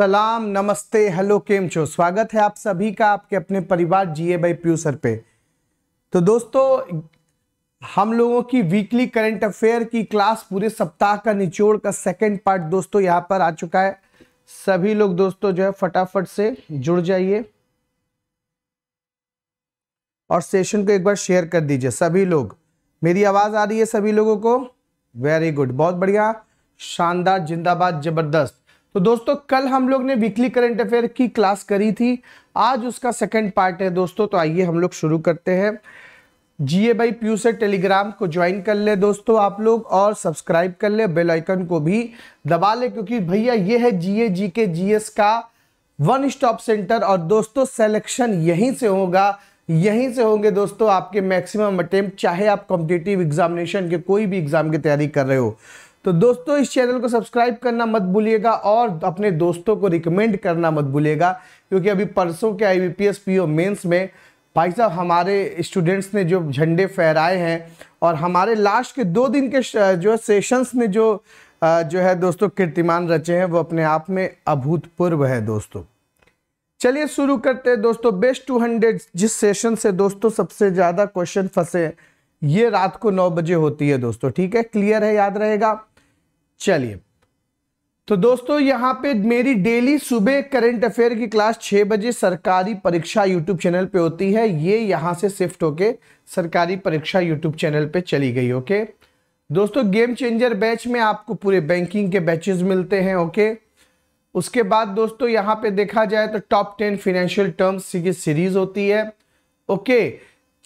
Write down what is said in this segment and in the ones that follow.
सलाम नमस्ते हेलो केम छो स्वागत है आप सभी का आपके अपने परिवार जीए बाई प्यूसर पे तो दोस्तों हम लोगों की वीकली करंट अफेयर की क्लास पूरे सप्ताह का निचोड़ का सेकंड पार्ट दोस्तों यहाँ पर आ चुका है सभी लोग दोस्तों जो है फटाफट से जुड़ जाइए और सेशन को एक बार शेयर कर दीजिए सभी लोग मेरी आवाज़ आ रही है सभी लोगों को वेरी गुड बहुत बढ़िया शानदार जिंदाबाद जबरदस्त तो दोस्तों कल हम लोग ने वीकली करंट अफेयर की क्लास करी थी आज उसका सेकंड पार्ट है दोस्तों तो आइए हम लोग शुरू करते हैं जीए बाई प्यू से टेलीग्राम को ज्वाइन कर ले दोस्तों आप लोग और सब्सक्राइब कर ले बेल आइकन को भी दबा ले क्योंकि भैया ये है GA G K G S का वन स्टॉप सेंटर और दोस्तों सेलेक्शन यहीं से होगा यहीं से होंगे दोस्तों आपके मैक्सिमम अटेम्प्ट चाहे आप कॉम्पिटेटिव एग्जामिनेशन के कोई भी एग्जाम की तैयारी कर रहे हो तो दोस्तों इस चैनल को सब्सक्राइब करना मत भूलिएगा और अपने दोस्तों को रिकमेंड करना मत भूलिएगा क्योंकि अभी परसों के आई बी मेंस में भाई साहब हमारे स्टूडेंट्स ने जो झंडे फहराए हैं और हमारे लास्ट के दो दिन के जो है सेशंस में जो जो है दोस्तों कीर्तिमान रचे हैं वो अपने आप में अभूतपूर्व है दोस्तों चलिए शुरू करते हैं दोस्तों बेस्ट टू हंड्रेड जिस सेशन से दोस्तों सबसे ज़्यादा क्वेश्चन फंसे ये रात को नौ बजे होती है दोस्तों ठीक है क्लियर है याद रहेगा चलिए तो दोस्तों यहाँ पे मेरी डेली सुबह करंट अफेयर की क्लास छः बजे सरकारी परीक्षा यूट्यूब चैनल पे होती है ये यहाँ से शिफ्ट होके सरकारी परीक्षा यूट्यूब चैनल पे चली गई ओके दोस्तों गेम चेंजर बैच में आपको पूरे बैंकिंग के बैचेस मिलते हैं ओके उसके बाद दोस्तों यहाँ पे देखा जाए तो टॉप टेन फिनेंशियल टर्म्स की सीरीज होती है ओके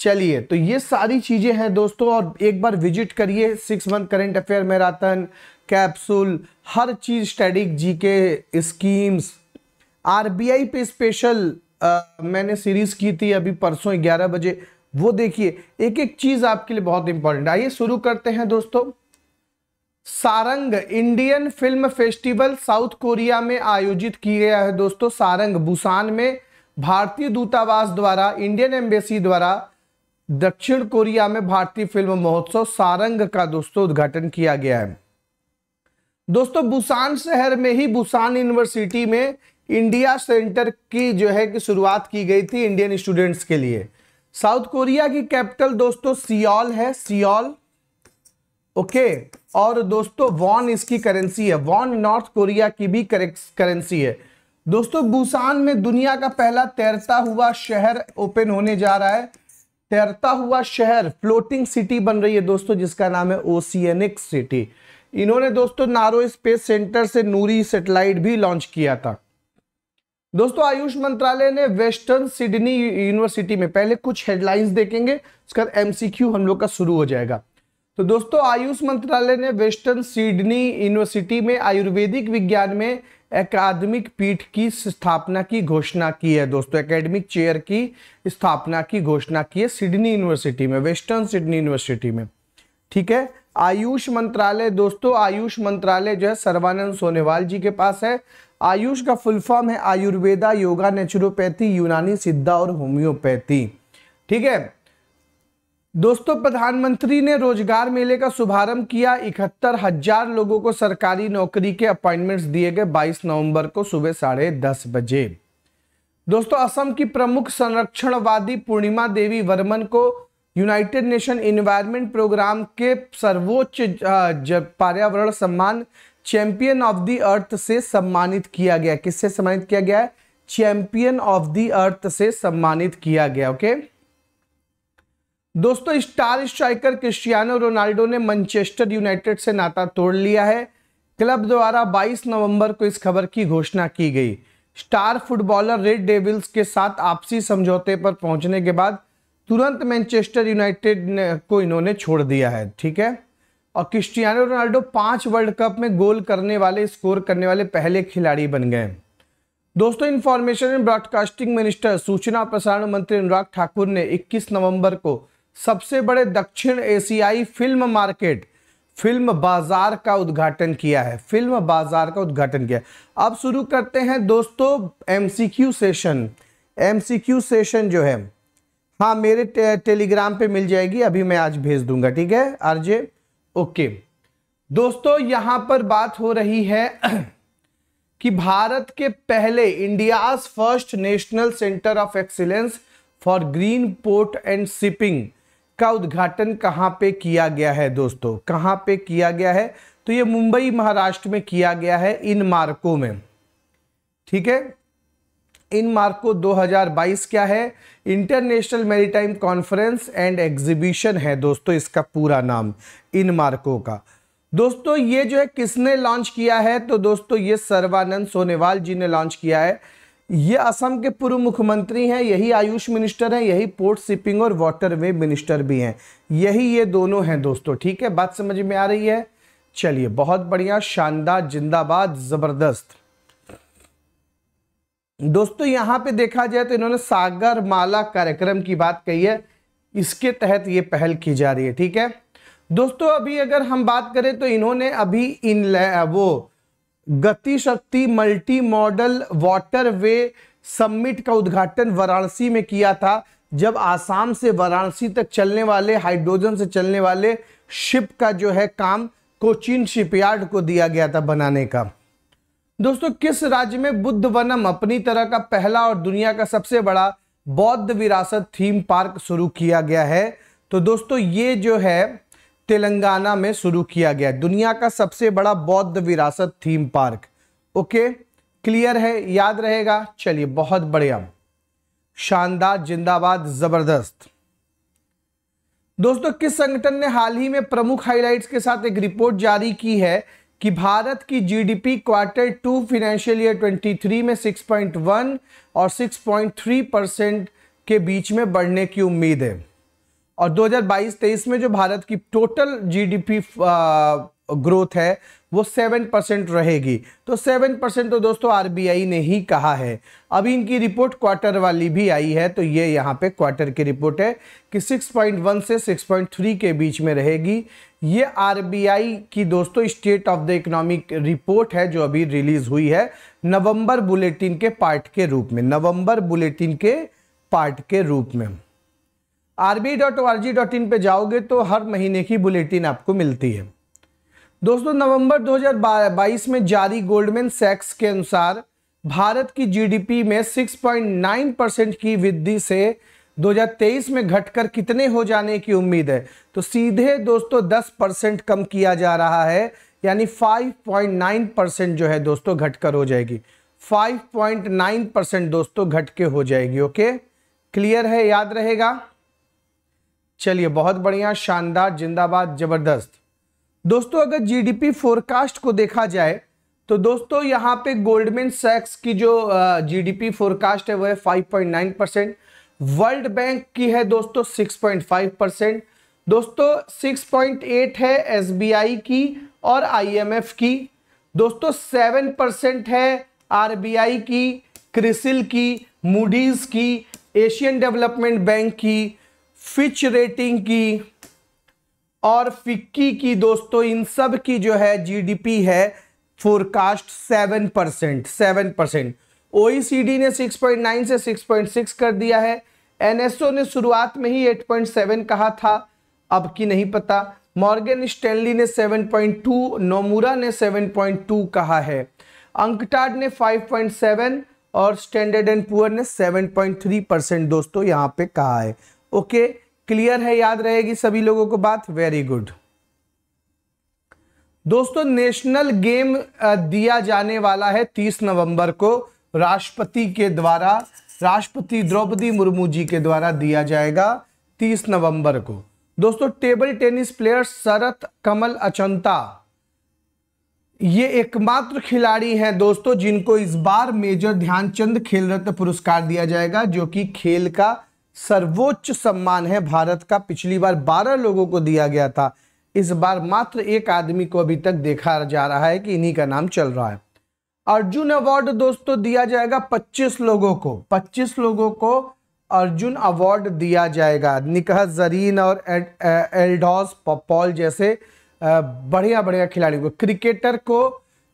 चलिए तो ये सारी चीज़ें हैं दोस्तों और एक बार विजिट करिए six month current affair marathon capsule हर चीज़ static G K schemes RBI पे स्पेशल मैंने सीरीज़ की थी अभी परसों ग्यारह बजे वो देखिए एक एक चीज़ आपके लिए बहुत इंपॉर्टेंट आइए शुरू करते हैं दोस्तों Sarang Indian film festival South Korea में आयोजित किया गया है दोस्तों सारंग बुसान में भारतीय दूतावास द्वारा इंडियन एम्बेसी द्वारा दक्षिण कोरिया में भारतीय फिल्म महोत्सव सारंग का दोस्तों उद्घाटन किया गया है दोस्तों बुसान शहर में ही बुसान यूनिवर्सिटी में इंडिया सेंटर की जो है कि शुरुआत की गई थी इंडियन स्टूडेंट्स के लिए साउथ कोरिया की कैपिटल दोस्तों सियोल है सियोल ओके और दोस्तों वॉन इसकी करेंसी है वॉन नॉर्थ कोरिया की भी करेंसी है दोस्तों बुसान में दुनिया का पहला तैरता हुआ शहर ओपन होने जा रहा है तैरता हुआ शहर फ्लोटिंग सिटी बन रही है दोस्तों जिसका नाम है ओसियनिक सिटी इन्होंने दोस्तों नारो स्पेस सेंटर से नूरी सेटेलाइट भी लॉन्च किया था दोस्तों आयुष मंत्रालय ने वेस्टर्न सिडनी यूनिवर्सिटी में पहले कुछ हेडलाइंस देखेंगे उसके बाद एमसीक्यू हम लोग का शुरू हो जाएगा तो दोस्तों आयुष मंत्रालय ने वेस्टर्न सिडनी यूनिवर्सिटी में आयुर्वेदिक विज्ञान में अकादमिक पीठ की स्थापना की घोषणा की है दोस्तों एकेडमिक चेयर की स्थापना की घोषणा की है सिडनी यूनिवर्सिटी में वेस्टर्न सिडनी यूनिवर्सिटी में ठीक है आयुष मंत्रालय दोस्तों आयुष मंत्रालय जो है सर्वानंद सोनेवाल जी के पास है आयुष का फुल फॉर्म है आयुर्वेदा योगा नेचुरोपैथी यूनानी सिद्धा और होम्योपैथी ठीक है दोस्तों प्रधानमंत्री ने रोजगार मेले का शुभारंभ किया इकहत्तर हजार लोगों को सरकारी नौकरी के अपॉइंटमेंट्स दिए गए 22 नवंबर को सुबह साढ़े दस बजे दोस्तों असम की प्रमुख संरक्षणवादी पूर्णिमा देवी वर्मन को यूनाइटेड नेशन इन्वायरमेंट प्रोग्राम के सर्वोच्च पर्यावरण सम्मान चैंपियन ऑफ द अर्थ से सम्मानित किया गया किससे सम्मानित किया गया है चैंपियन ऑफ द अर्थ से सम्मानित किया गया ओके दोस्तों स्टार स्ट्राइकर क्रिस्टियानो रोनाल्डो ने मैनचेस्टर यूनाइटेड से नाता तोड़ लिया है क्लब द्वारा 22 नवंबर को इस खबर की घोषणा की गई स्टार फुटबॉलर रेड डेविल्स के साथ आपसी समझौते पर पहुंचने के बाद तुरंत मैनचेस्टर यूनाइटेड को इन्होंने छोड़ दिया है ठीक है और क्रिस्टियानो रोनाल्डो पांच वर्ल्ड कप में गोल करने वाले स्कोर करने वाले पहले खिलाड़ी बन गए दोस्तों इन्फॉर्मेशन एंड ब्रॉडकास्टिंग मिनिस्टर सूचना प्रसारण मंत्री अनुराग ठाकुर ने 21 नवंबर को सबसे बड़े दक्षिण एशियाई फिल्म मार्केट फिल्म बाजार का उद्घाटन किया है फिल्म बाजार का उद्घाटन किया अब शुरू करते हैं दोस्तों एम सेशन एम सेशन जो है हाँ मेरे टे, टेलीग्राम पे मिल जाएगी अभी मैं आज भेज दूंगा ठीक है आरजे ओके दोस्तों यहाँ पर बात हो रही है कि भारत के पहले India's first national centre of excellence for green port and shipping का उद्घाटन कहाँ पे किया गया है दोस्तों कहाँ पे किया गया है तो ये मुंबई महाराष्ट्र में किया गया है इन मार्कों में ठीक है इन मार्क को 2022 क्या है international maritime conference and exhibition है दोस्तों इसका पूरा नाम इन मार्कों का दोस्तों ये जो है किसने लॉन्च किया है तो दोस्तों ये सर्वानंद सोनेवाल जी ने लॉन्च किया है ये असम के पूर्व मुख्यमंत्री हैं यही आयुष मिनिस्टर हैं यही पोर्ट शिपिंग और वाटरवे मिनिस्टर भी हैं यही ये दोनों हैं दोस्तों ठीक है बात समझ में आ रही है चलिए बहुत बढ़िया शानदार जिंदाबाद ज़बरदस्त दोस्तों यहाँ पे देखा जाए तो इन्होंने सागर माला कार्यक्रम की बात कही है इसके तहत ये पहल की जा रही है ठीक है दोस्तों अभी अगर हम बात करें तो इन्होंने अभी इन वो Gati Shakti multi modal waterway summit का उद्घाटन वाराणसी में किया था जब आसाम से वाराणसी तक चलने वाले हाइड्रोजन से चलने वाले शिप का जो है काम कोचिन शिपयार्ड को दिया गया था बनाने का दोस्तों किस राज्य में बुद्ध वनम अपनी तरह का पहला और दुनिया का सबसे बड़ा बौद्ध विरासत थीम पार्क शुरू किया गया है तो दोस्तों ये जो है तेलंगाना में शुरू किया गया दुनिया का सबसे बड़ा बौद्ध विरासत थीम पार्क ओके क्लियर है याद रहेगा चलिए बहुत बढ़िया शानदार जिंदाबाद जबरदस्त दोस्तों किस संगठन ने हाल ही में प्रमुख हाइलाइट्स के साथ एक रिपोर्ट जारी की है कि भारत की GDP quarter two financial year 23 में 6.1 और 6.3 परसेंट के बीच में बढ़ने की उम्मीद है और 2022-23 में जो भारत की टोटल जीडीपी ग्रोथ है वो सेवन परसेंट रहेगी तो सेवन परसेंट तो दोस्तों आरबीआई ने ही कहा है अभी इनकी रिपोर्ट क्वार्टर वाली भी आई है तो ये यहाँ पे क्वार्टर की रिपोर्ट है कि 6.1 से 6.3 के बीच में रहेगी ये आरबीआई की दोस्तों state of the economic report है जो अभी रिलीज हुई है नवंबर बुलेटिन के पार्ट के रूप में नवंबर बुलेटिन के पार्ट के रूप में आर बी पे पर जाओगे तो हर महीने की बुलेटिन आपको मिलती है दोस्तों नवंबर 2022 में जारी गोल्डमैन सैक्स के अनुसार भारत की जीडीपी में 6.9 परसेंट की वृद्धि से 2023 में घटकर कितने हो जाने की उम्मीद है तो सीधे दोस्तों 10 परसेंट कम किया जा रहा है यानी 5.9 परसेंट जो है दोस्तों घटकर हो जाएगी 5.9 परसेंट दोस्तों घट के हो जाएगी ओके क्लियर है याद रहेगा चलिए बहुत बढ़िया शानदार जिंदाबाद जबरदस्त दोस्तों अगर जीडीपी फोरकास्ट को देखा जाए तो दोस्तों यहाँ पे गोल्डमैन सैक्स की जो जीडीपी फोरकास्ट है वह 5.9 परसेंट वर्ल्ड बैंक की है दोस्तों 6.5 परसेंट दोस्तों 6.8 है एसबीआई की और आईएमएफ की दोस्तों 7 परसेंट है आरबीआई की क्रिसिल की मूडीज की एशियन डेवलपमेंट बैंक की फिच रेटिंग की और फिक्की की दोस्तों इन सब की जो है जीडीपी है forecast seven percent seven percent ओ ने सिक्स पॉइंट नाइन से सिक्स पॉइंट सिक्स कर दिया है एनएसओ ने शुरुआत में ही 8.7 कहा था अब की नहीं पता मॉर्गन स्टैनली ने 7.2 नोमूरा ने 7.2 कहा है अंकटाड ने 5.7 और स्टैंडर्ड एंड पुअर ने 7.3 परसेंट दोस्तों यहां पे कहा है ओके क्लियर है याद रहेगी सभी लोगों को बात वेरी गुड दोस्तों नेशनल गेम दिया जाने वाला है 30 नवंबर को राष्ट्रपति के द्वारा राष्ट्रपति द्रौपदी मुर्मू जी के द्वारा दिया जाएगा 30 नवंबर को दोस्तों table tennis player Sharath Kamal Achanta ये एकमात्र खिलाड़ी हैं दोस्तों जिनको इस बार मेजर ध्यानचंद खेल रत्न पुरस्कार दिया जाएगा जो कि खेल का सर्वोच्च सम्मान है भारत का पिछली बार 12 लोगों को दिया गया था इस बार मात्र एक आदमी को अभी तक देखा जा रहा है कि इन्हीं का नाम चल रहा है अर्जुन अवार्ड दोस्तों दिया जाएगा 25 लोगों को 25 लोगों को अर्जुन अवार्ड दिया जाएगा निकह जरीन और एल्डॉस पॉल जैसे बढ़िया बढ़िया खिलाड़ियों को क्रिकेटर को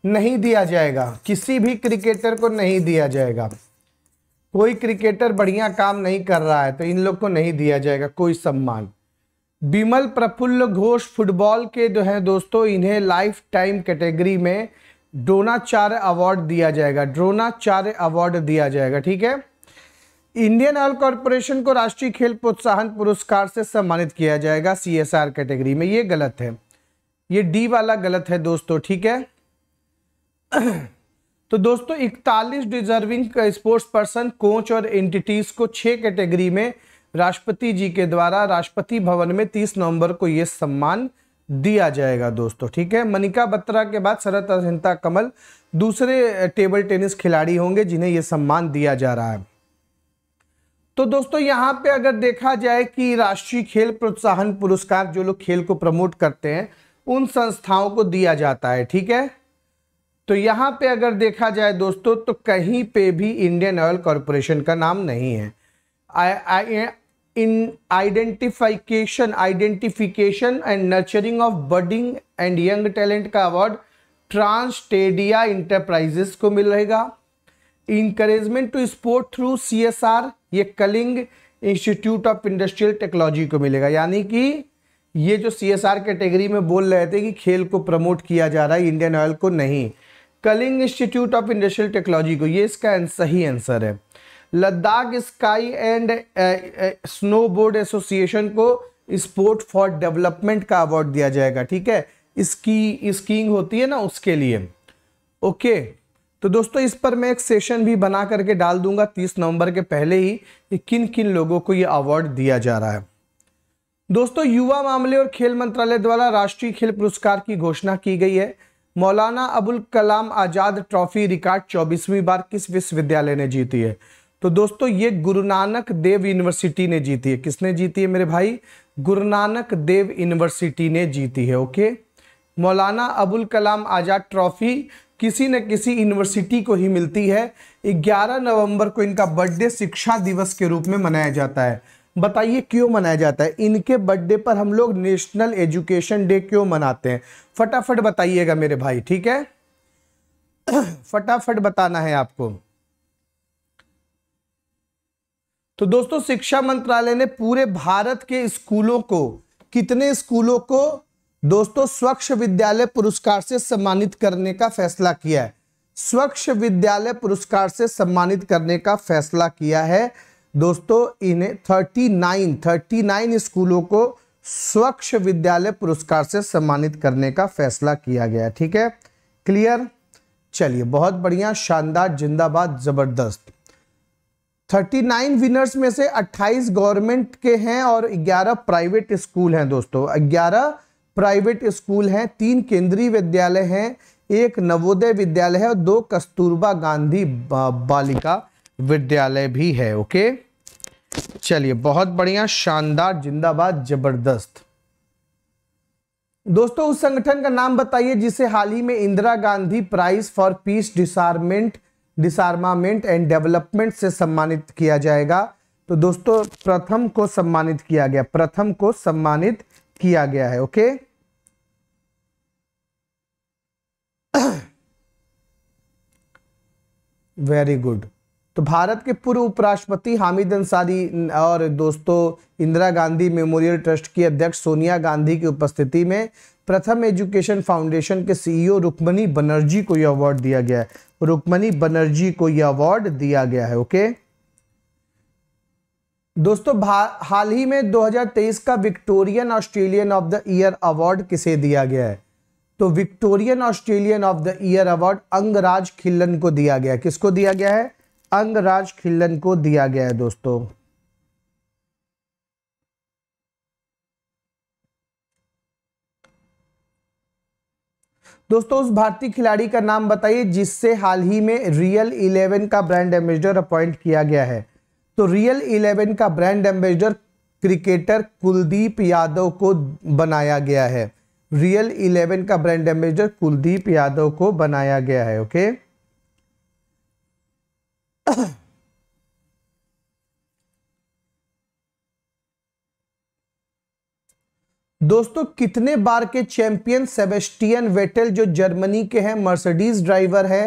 नहीं दिया जाएगा किसी भी क्रिकेटर को नहीं दिया जाएगा कोई क्रिकेटर बढ़िया काम नहीं कर रहा है तो इन लोग को नहीं दिया जाएगा कोई सम्मान बिमल प्रफुल्ल घोष फुटबॉल के जो है दोस्तों इन्हें लाइफ टाइम कैटेगरी में ड्रोनाचार्य अवार्ड दिया जाएगा ड्रोनाचार्य अवार्ड दिया जाएगा ठीक है इंडियन ऑयल कॉरपोरेशन को राष्ट्रीय खेल प्रोत्साहन पुरस्कार से सम्मानित किया जाएगा सी कैटेगरी में ये गलत है ये डी वाला गलत है दोस्तों ठीक है तो दोस्तों 41 डिजर्विंग स्पोर्ट्स पर्सन कोच और एंटिटीज को छह कैटेगरी में राष्ट्रपति जी के द्वारा राष्ट्रपति भवन में 30 नवंबर को यह सम्मान दिया जाएगा दोस्तों ठीक है मनिका बत्रा के बाद शरत अजिंता कमल दूसरे टेबल टेनिस खिलाड़ी होंगे जिन्हें यह सम्मान दिया जा रहा है तो दोस्तों यहां पे अगर देखा जाए कि राष्ट्रीय खेल प्रोत्साहन पुरस्कार जो लोग खेल को प्रमोट करते हैं उन संस्थाओं को दिया जाता है ठीक है तो यहां पे अगर देखा जाए दोस्तों तो कहीं पे भी इंडियन ऑयल कॉरपोरेशन का नाम नहीं है in identification identification and nurturing of budding and young talent का अवार्ड ट्रांसटेडिया इंटरप्राइजेस को मिल रहेगा encouragement to sport through C S R ये Kalinga institute of industrial technology को मिलेगा यानी कि ये जो सी एस आर कैटेगरी में बोल रहे थे कि खेल को प्रमोट किया जा रहा है इंडियन ऑयल को नहीं Kalinga institute of industrial technology को ये इसका सही आंसर है Ladakh sky and snow board association को स्पोर्ट फॉर डेवलपमेंट का अवार्ड दिया जाएगा ठीक है इसकी स्कीइंग होती है ना उसके लिए ओके तो दोस्तों इस पर मैं एक सेशन भी बना करके डाल दूंगा तीस नवंबर के पहले ही कि किन किन लोगों को यह अवार्ड दिया जा रहा है दोस्तों युवा मामले और खेल मंत्रालय द्वारा राष्ट्रीय खेल पुरस्कार की घोषणा की गई है मौलाना अबुल कलाम आज़ाद ट्रॉफी रिकॉर्ड चौबीसवीं बार किस विश्वविद्यालय ने जीती है तो दोस्तों ये गुरु नानक देव यूनिवर्सिटी ने जीती है किसने जीती है मेरे भाई गुरु नानक देव यूनिवर्सिटी ने जीती है ओके मौलाना अबुल कलाम आज़ाद ट्रॉफी किसी न किसी यूनिवर्सिटी को ही मिलती है 11 नवंबर को इनका बर्थडे शिक्षा दिवस के रूप में मनाया जाता है बताइए क्यों मनाया जाता है इनके बर्थडे पर हम लोग नेशनल एजुकेशन डे क्यों मनाते हैं फटाफट बताइएगा मेरे भाई ठीक है फटाफट बताना है आपको तो दोस्तों शिक्षा मंत्रालय ने पूरे भारत के स्कूलों को कितने स्कूलों को दोस्तों स्वच्छ विद्यालय पुरस्कार से सम्मानित करने का फैसला किया है स्वच्छ विद्यालय पुरस्कार से सम्मानित करने का फैसला किया है दोस्तों इन्हें 39 39 स्कूलों को स्वच्छ विद्यालय पुरस्कार से सम्मानित करने का फैसला किया गया ठीक है क्लियर चलिए बहुत बढ़िया शानदार जिंदाबाद जबरदस्त 39 विनर्स में से 28 गवर्नमेंट के हैं और 11 प्राइवेट स्कूल हैं दोस्तों 11 प्राइवेट स्कूल हैं तीन केंद्रीय विद्यालय हैं एक नवोदय विद्यालय है और दो कस्तूरबा गांधी बालिका विद्यालय भी है ओके चलिए बहुत बढ़िया शानदार जिंदाबाद जबरदस्त दोस्तों उस संगठन का नाम बताइए जिसे हाल ही में Indira Gandhi prize for peace disarmament disarmament and development से सम्मानित किया जाएगा तो दोस्तों प्रथम को सम्मानित किया गया प्रथम को सम्मानित किया गया है ओके वेरी गुड तो भारत के पूर्व उपराष्ट्रपति हामिद अंसारी और दोस्तों इंदिरा गांधी मेमोरियल ट्रस्ट की अध्यक्ष सोनिया गांधी की उपस्थिति में प्रथम एजुकेशन फाउंडेशन के सीईओ रुक्मणी बनर्जी को यह अवार्ड दिया गया है रुक्मणी बनर्जी को यह अवार्ड दिया गया है ओके दोस्तों हाल ही में 2023 का Victorian Australian of the year award किसे दिया गया है तो Victorian Australian of the year award Angraj Khillan को दिया गया किसको दिया गया है अंगराज खिल्लन को दिया गया है दोस्तों दोस्तों उस भारतीय खिलाड़ी का नाम बताइए जिससे हाल ही में रियल इलेवन का ब्रांड एम्बेसडर अपॉइंट किया गया है तो रियल इलेवन का brand ambassador cricketer Kuldeep Yadav को बनाया गया है रियल इलेवन का ब्रांड एम्बेसडर कुलदीप यादव को बनाया गया है ओके okay? दोस्तों कितने बार के चैंपियन सेबेस्टियन वेटल जो जर्मनी के हैं मर्सिडीज ड्राइवर है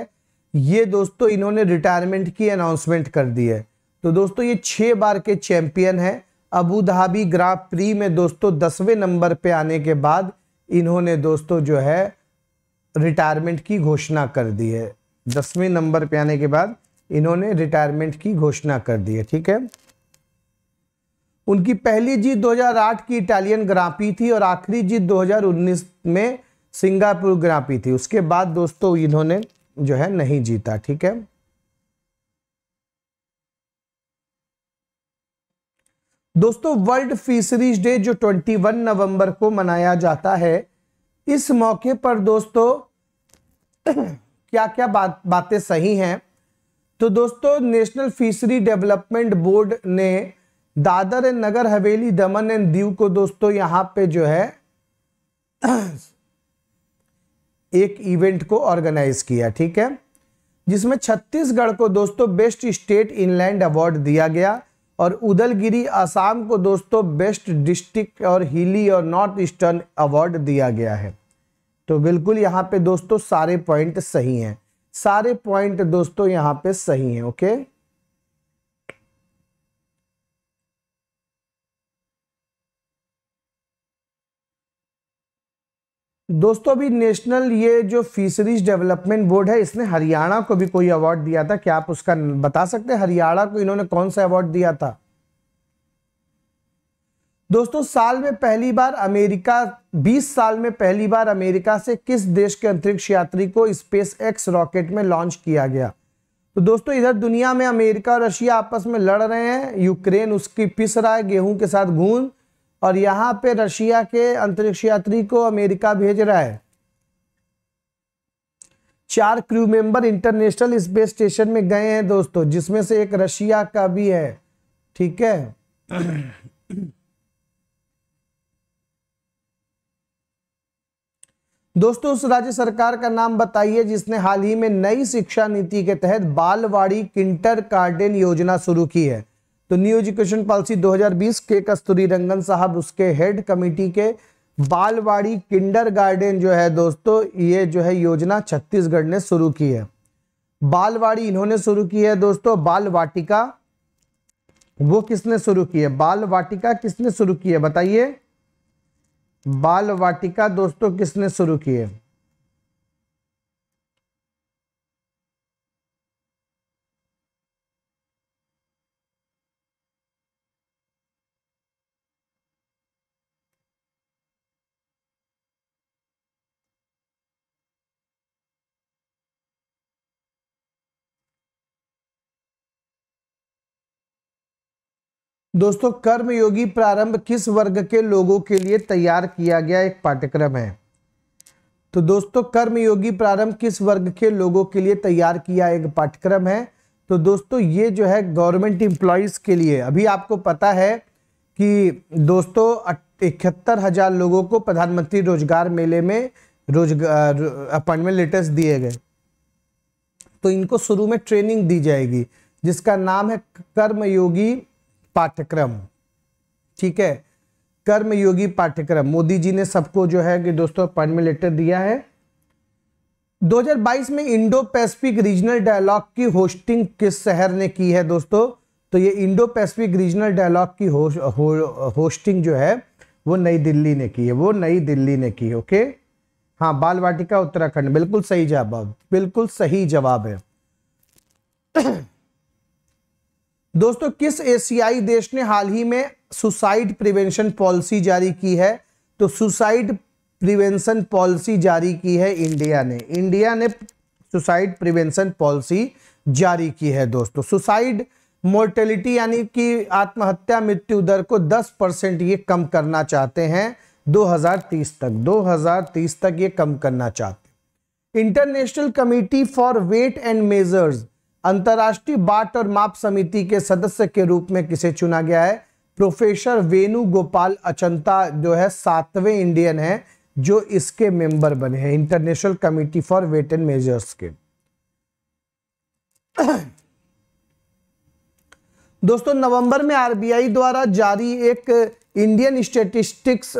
ये दोस्तों इन्होंने रिटायरमेंट की अनाउंसमेंट कर दी है तो दोस्तों ये छः बार के चैंपियन हैं अबू धाबी ग्रां प्री में दोस्तों दसवें नंबर पे आने के बाद इन्होंने दोस्तों जो है रिटायरमेंट की घोषणा कर दी है दसवें नंबर पे आने के बाद इन्होंने रिटायरमेंट की घोषणा कर दी है ठीक है उनकी पहली जीत 2008 की इटालियन ग्रांपी थी और आखिरी जीत 2019 में सिंगापुर ग्रांपी थी उसके बाद दोस्तों इन्होंने जो है नहीं जीता ठीक है दोस्तों वर्ल्ड फिशरीज डे जो 21 नवंबर को मनाया जाता है इस मौके पर दोस्तों क्या क्या बात बातें सही हैं तो दोस्तों नेशनल फिशरी डेवलपमेंट बोर्ड ने दादर एंड नगर हवेली दमन एंड दीव को दोस्तों यहां पे जो है एक इवेंट को ऑर्गेनाइज किया ठीक है जिसमें छत्तीसगढ़ को दोस्तों बेस्ट स्टेट इनलैंड अवार्ड दिया गया और उदलगिरी असम को दोस्तों बेस्ट डिस्ट्रिक्ट और हिली और नॉर्थ ईस्टर्न अवार्ड दिया गया है तो बिल्कुल यहाँ पे दोस्तों सारे पॉइंट सही हैं सारे पॉइंट दोस्तों यहाँ पे सही हैं ओके दोस्तों अभी नेशनल ये जो फिशरीज डेवलपमेंट बोर्ड है इसने हरियाणा को भी कोई अवार्ड दिया था क्या आप उसका बता सकते हैं हरियाणा को इन्होंने कौन सा अवार्ड दिया था दोस्तों साल में पहली बार अमेरिका 20 साल में पहली बार अमेरिका से किस देश के अंतरिक्ष यात्री को स्पेस एक्स रॉकेट में लॉन्च किया गया तो दोस्तों इधर दुनिया में अमेरिका और रशिया आपस में लड़ रहे हैं यूक्रेन उसकी पिस रहा है गेहूं के साथ घून और यहाँ पे रशिया के अंतरिक्ष यात्री को अमेरिका भेज रहा है चार crew member international space station में गए हैं दोस्तों जिसमें से एक रशिया का भी है ठीक है दोस्तों उस राज्य सरकार का नाम बताइए जिसने हाल ही में नई शिक्षा नीति के तहत बालवाड़ी किंटर कार्डन योजना शुरू की है तो न्यू एजुकेशन पॉलिसी 2020 के कस्तूरी रंगन साहब उसके हेड कमेटी के बालवाड़ी किंडर गार्डन जो है दोस्तों ये जो है योजना छत्तीसगढ़ ने शुरू की है बालवाड़ी इन्होंने शुरू की है दोस्तों बाल वाटिका वो किसने शुरू की है बाल वाटिका किसने शुरू की है बताइए बाल वाटिका दोस्तों किसने शुरू की है दोस्तों कर्मयोगी प्रारंभ किस वर्ग के लोगों के लिए तैयार किया गया एक पाठ्यक्रम है तो दोस्तों कर्मयोगी प्रारंभ किस वर्ग के लोगों के लिए तैयार किया एक पाठ्यक्रम है तो दोस्तों ये जो है गवर्नमेंट एम्प्लॉयज़ के लिए अभी आपको पता है कि दोस्तों इकहत्तर हज़ार लोगों को प्रधानमंत्री रोजगार मेले में रोजगार अपॉइंटमेंट लेटर्स दिए गए तो इनको शुरू में ट्रेनिंग दी जाएगी जिसका नाम है कर्मयोगी पाठ्यक्रम ठीक है कर्म योगी पाठ्यक्रम मोदी जी ने सबको जो है कि दोस्तों अपॉइंटमेंट लेटर दिया है 2022 में इंडो पैसिफिक रीजनल डायलॉग की होस्टिंग किस शहर ने की है दोस्तों तो ये इंडो पैसिफिक रीजनल डायलॉग की हो, हो, होस्टिंग जो है वो नई दिल्ली ने की है वो नई दिल्ली ने की ओके हाँ बाल वाटिका उत्तराखंड बिल्कुल सही जवाब बिल्कुल सही जवाब है दोस्तों किस एशियाई देश ने हाल ही में सुसाइड प्रिवेंशन पॉलिसी जारी की है तो सुसाइड प्रिवेंशन पॉलिसी जारी की है इंडिया ने इंडिया ने सुसाइड प्रिवेंशन पॉलिसी जारी की है दोस्तों सुसाइड मोर्टेलिटी यानी कि आत्महत्या मृत्यु दर को 10 परसेंट ये कम करना चाहते हैं 2030 तक 2030 तक ये कम करना चाहते हैं international committee for weight and measures अंतर्राष्ट्रीय बाट और माप समिति के सदस्य के रूप में किसे चुना गया है प्रोफेसर वेणु गोपाल अचंता जो है सातवें इंडियन है जो इसके मेंबर बने हैं international committee for weight and measures के दोस्तों नवंबर में आरबीआई द्वारा जारी एक इंडियन स्टेटिस्टिक्स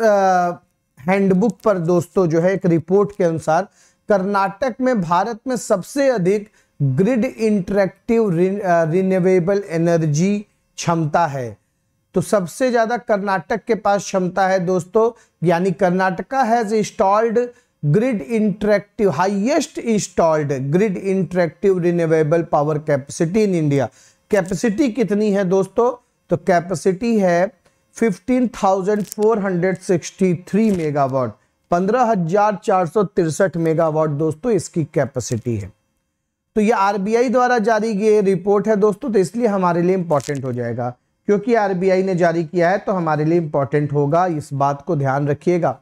हैंडबुक पर दोस्तों जो है एक रिपोर्ट के अनुसार कर्नाटक में भारत में सबसे अधिक ग्रिड इंटरेक्टिव रिन्यूएबल एनर्जी क्षमता है तो सबसे ज़्यादा कर्नाटक के पास क्षमता है दोस्तों यानी Karnataka has installed grid interactive highest installed grid interactive renewable power capacity in India capacity कितनी है दोस्तों तो कैपेसिटी है 15,463 मेगावाट पंद्रह मेगावाट दोस्तों इसकी कैपेसिटी है तो ये आरबीआई द्वारा जारी ये रिपोर्ट है दोस्तों तो इसलिए हमारे लिए इम्पोर्टेंट हो जाएगा क्योंकि आरबीआई ने जारी किया है तो हमारे लिए इंपॉर्टेंट होगा इस बात को ध्यान रखिएगा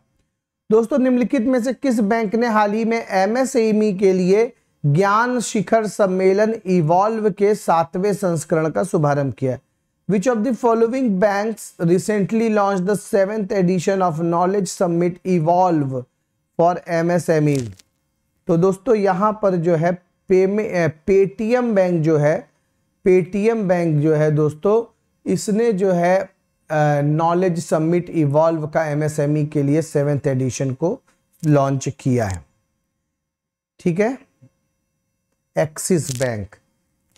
दोस्तों निम्नलिखित में से किस बैंक ने हाल ही में एम e के लिए ज्ञान शिखर सम्मेलन इवॉल्व के सातवें संस्करण का शुभारंभ किया है of of the following banks recently launched the 7th edition of knowledge summit evolve for e? तो दोस्तों यहां पर जो है पेटीएम बैंक जो है पेटीएम बैंक जो है दोस्तों इसने जो है नॉलेज सबमिट इवॉल्व का एमएसएमई e के लिए सेवेंथ एडिशन को लॉन्च किया है ठीक है एक्सिस बैंक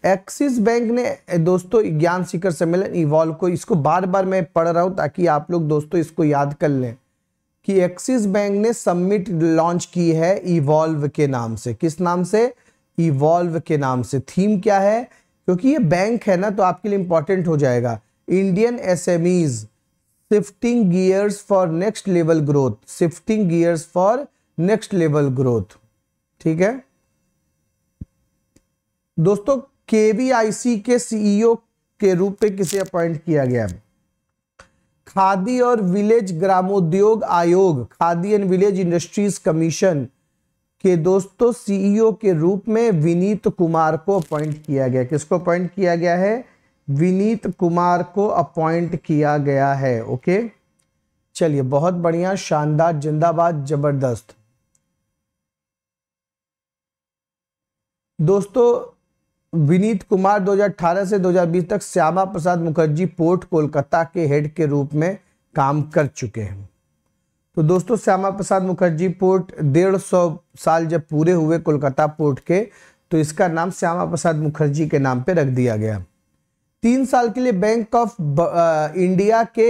एक्सिस बैंक ने दोस्तों ज्ञान शिखर सम्मेलन इवॉल्व को इसको बार बार मैं पढ़ रहा हूं ताकि आप लोग दोस्तों इसको याद कर लें कि एक्सिस बैंक ने सबमिट लॉन्च की है इवॉल्व के नाम से किस नाम से इवॉल्व के नाम से थीम क्या है क्योंकि ये बैंक है ना तो आपके लिए इंपॉर्टेंट हो जाएगा Indian SMEs shifting gears for next level growth shifting gears for next level growth ठीक है दोस्तों केवीआईसी के सीईओ e के रूप में किसे अपॉइंट किया गया है खादी और विलेज ग्रामोद्योग आयोग Khadi and village industries commission कि दोस्तों सीईओ e के रूप में विनीत कुमार को अपॉइंट किया गया किसको अपॉइंट किया गया है विनीत कुमार को अपॉइंट किया गया है ओके चलिए बहुत बढ़िया शानदार जिंदाबाद जबरदस्त दोस्तों विनीत कुमार 2018 से 2020 तक श्यामा प्रसाद मुखर्जी पोर्ट कोलकाता के हेड के रूप में काम कर चुके हैं तो दोस्तों श्यामा प्रसाद मुखर्जी पोर्ट डेढ़ सौ साल जब पूरे हुए कोलकाता पोर्ट के तो इसका नाम श्यामा प्रसाद मुखर्जी के नाम पे रख दिया गया तीन साल के लिए बैंक ऑफ इंडिया के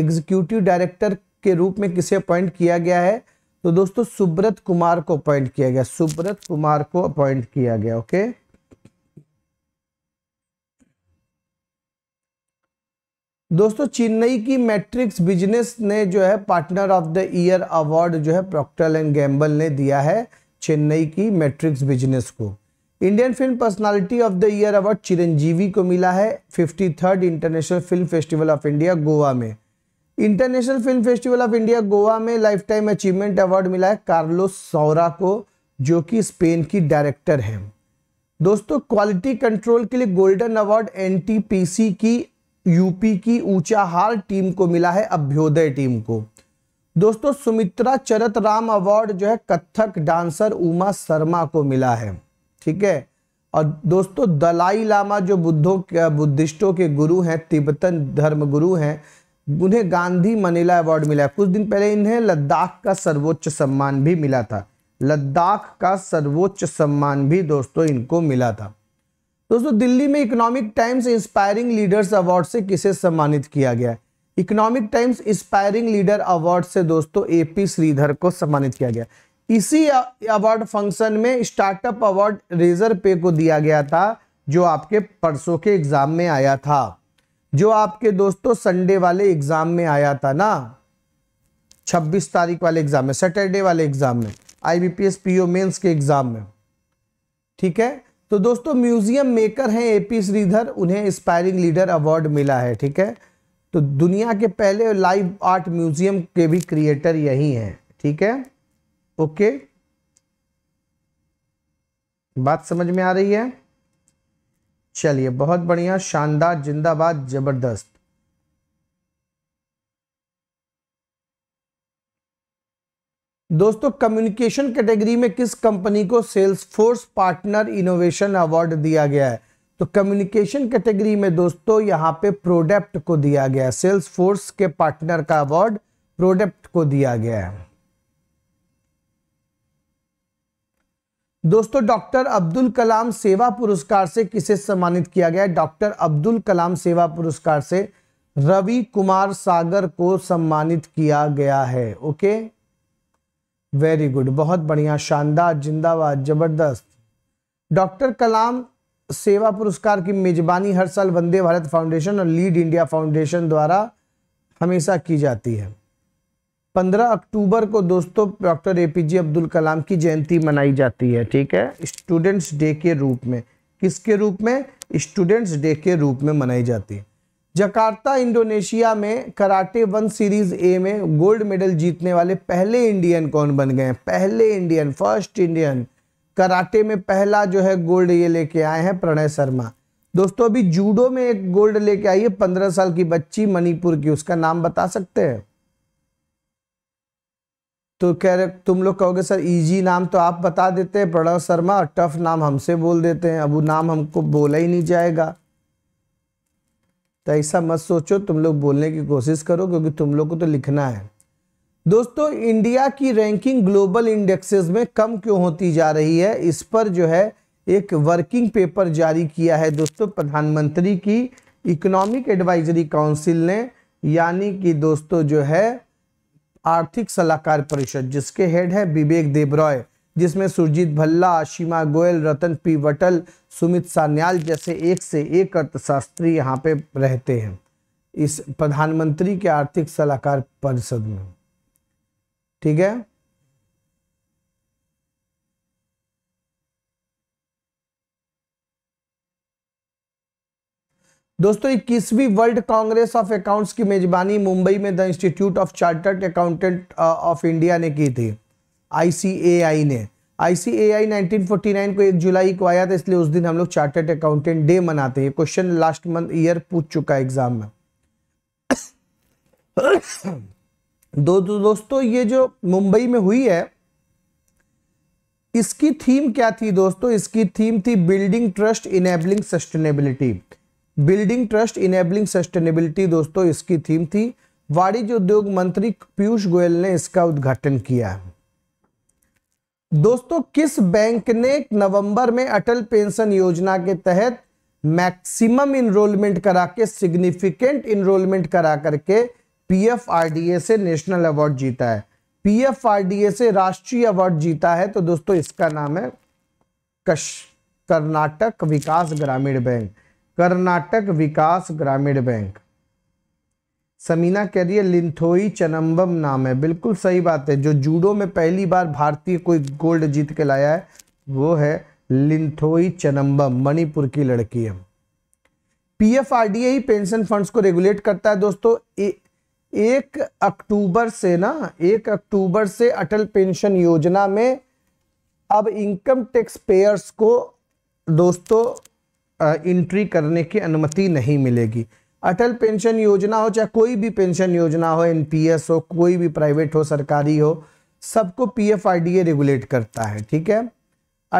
एग्जीक्यूटिव डायरेक्टर के रूप में किसे अपॉइंट किया गया है तो दोस्तों सुब्रत कुमार को अपॉइंट किया गया सुब्रत कुमार को अपॉइंट किया गया ओके okay? दोस्तों चेन्नई की मैट्रिक्स बिजनेस ने जो है partner of the year award जो है प्रॉक्टर एंड गैम्बल ने दिया है चेन्नई की मैट्रिक्स बिजनेस को Indian film personality of the year award Chiranjeevi को मिला है fifty third international film festival of India Goa में international film festival of India Goa में लाइफ टाइम अचीवमेंट अवार्ड मिला है कार्लोस सौरा को जो कि स्पेन की डायरेक्टर हैं दोस्तों क्वालिटी कंट्रोल के लिए गोल्डन अवार्ड एनटीपीसी की यूपी की ऊंचा हार टीम को मिला है अभ्योदय टीम को दोस्तों सुमित्रा चरत राम अवार्ड जो है कथक डांसर उमा शर्मा को मिला है ठीक है और दोस्तों दलाई लामा जो बुद्धों के बुद्धिस्टों के गुरु हैं तिब्बतन धर्म गुरु हैं उन्हें गांधी मनीला अवार्ड मिला है कुछ दिन पहले इन्हें लद्दाख का सर्वोच्च सम्मान भी मिला था लद्दाख का सर्वोच्च सम्मान भी दोस्तों इनको मिला था दोस्तों दिल्ली में Economic Times inspiring leaders award से किसे सम्मानित किया गया है Economic Times inspiring leader award से दोस्तों एपी श्रीधर को सम्मानित किया गया इसी अवार्ड फंक्शन में स्टार्टअप अवार्ड रेजर पे को दिया गया था जो आपके परसों के एग्जाम में आया था जो आपके दोस्तों संडे वाले एग्जाम में आया था ना 26 तारीख वाले एग्जाम में सैटरडे वाले एग्जाम में आईबीपीएस पीओ मेंस के एग्जाम में ठीक है तो दोस्तों म्यूजियम मेकर हैं एपी श्रीधर उन्हें इंस्पायरिंग लीडर अवार्ड मिला है ठीक है तो दुनिया के पहले लाइव आर्ट म्यूजियम के भी क्रिएटर यही हैं ठीक है ओके बात समझ में आ रही है चलिए बहुत बढ़िया शानदार जिंदाबाद जबरदस्त दोस्तों कम्युनिकेशन कैटेगरी में किस कंपनी को Salesforce partner innovation award दिया गया है तो कम्युनिकेशन कैटेगरी में दोस्तों यहां पे प्रोडक्ट को दिया गया है सेल्स फोर्स के पार्टनर का अवार्ड प्रोडक्ट को दिया गया है दोस्तों डॉक्टर अब्दुल कलाम सेवा पुरस्कार से किसे सम्मानित किया गया है डॉक्टर अब्दुल कलाम सेवा पुरस्कार से रवि कुमार सागर को सम्मानित किया गया है ओके okay? वेरी गुड बहुत बढ़िया शानदार जिंदाबाद जबरदस्त डॉक्टर कलाम सेवा पुरस्कार की मेजबानी हर साल वंदे भारत फाउंडेशन और लीड इंडिया फाउंडेशन द्वारा हमेशा की जाती है 15 अक्टूबर को दोस्तों doctor A P J Abdul Kalam की जयंती मनाई जाती है ठीक है स्टूडेंट्स डे के रूप में किसके रूप में स्टूडेंट्स डे के रूप में मनाई जाती है जकार्ता इंडोनेशिया में कराटे वन सीरीज ए में गोल्ड मेडल जीतने वाले पहले इंडियन कौन बन गए पहले इंडियन फर्स्ट इंडियन कराटे में पहला जो है गोल्ड ये लेके आए हैं प्रणय शर्मा दोस्तों अभी जूडो में एक गोल्ड लेके आई है पंद्रह साल की बच्ची मणिपुर की उसका नाम बता सकते हैं तो कह रहे तुम लोग कहोगे सर इजी नाम तो आप बता देते हैं प्रणव शर्मा टफ नाम हमसे बोल देते हैं अब वो नाम हमको बोला ही नहीं जाएगा तो ऐसा मत सोचो तुम लोग बोलने की कोशिश करो क्योंकि तुम लोग को तो लिखना है दोस्तों इंडिया की रैंकिंग ग्लोबल इंडेक्सेस में कम क्यों होती जा रही है इस पर जो है एक वर्किंग पेपर जारी किया है दोस्तों प्रधानमंत्री की इकोनॉमिक एडवाइजरी काउंसिल ने यानी कि दोस्तों जो है आर्थिक सलाहकार परिषद जिसके हेड है विवेक देबरॉय जिसमें सुरजीत भल्ला आशिमा गोयल रतन पी वटल सुमित सान्याल जैसे एक से एक अर्थशास्त्री यहाँ पे रहते हैं इस प्रधानमंत्री के आर्थिक सलाहकार परिषद में ठीक है दोस्तों इक्कीसवीं वर्ल्ड कांग्रेस ऑफ अकाउंट्स की मेजबानी मुंबई में the institute of chartered accountant of India ने की थी आईसीएआई ने आईसीएआई 1949 को एक जुलाई को आया था इसलिए उस दिन हम लोग चार्टर्ड अकाउंटेंट डे मनाते हैं क्वेश्चन लास्ट मंथ ईयर पूछ चुका है एग्जाम में दो, दो दोस्तों ये जो मुंबई में हुई है इसकी थीम क्या थी दोस्तों इसकी थीम थी building trust enabling sustainability building trust enabling sustainability दोस्तों इसकी थीम थी वाणिज्य उद्योग मंत्री पीयूष गोयल ने इसका उद्घाटन किया है दोस्तों किस बैंक ने नवंबर में अटल पेंशन योजना के तहत मैक्सिमम इनरोलमेंट करा के सिग्निफिकेंट इनरोलमेंट करा करके पीएफआरडीए से नेशनल अवार्ड जीता है पीएफआरडीए से राष्ट्रीय अवार्ड जीता है तो दोस्तों इसका नाम है कश कर्नाटक विकास ग्रामीण बैंक कर्नाटक विकास ग्रामीण बैंक समीना कह रही है लिंथोई चनम्बम नाम है बिल्कुल सही बात है जो जूडो में पहली बार भारतीय कोई गोल्ड जीत के लाया है वो है लिंथोई चनम्बम मणिपुर की लड़की है पी एफ आर डी ही पेंशन फंड्स को रेगुलेट करता है दोस्तों ए, एक अक्टूबर से ना एक अक्टूबर से अटल पेंशन योजना में अब इनकम टैक्स पेयर्स को दोस्तों इंट्री करने की अनुमति नहीं मिलेगी अटल पेंशन योजना हो चाहे कोई भी पेंशन योजना हो एनपीएस हो कोई भी प्राइवेट हो सरकारी हो सबको पीएफआरडीए रेगुलेट करता है ठीक है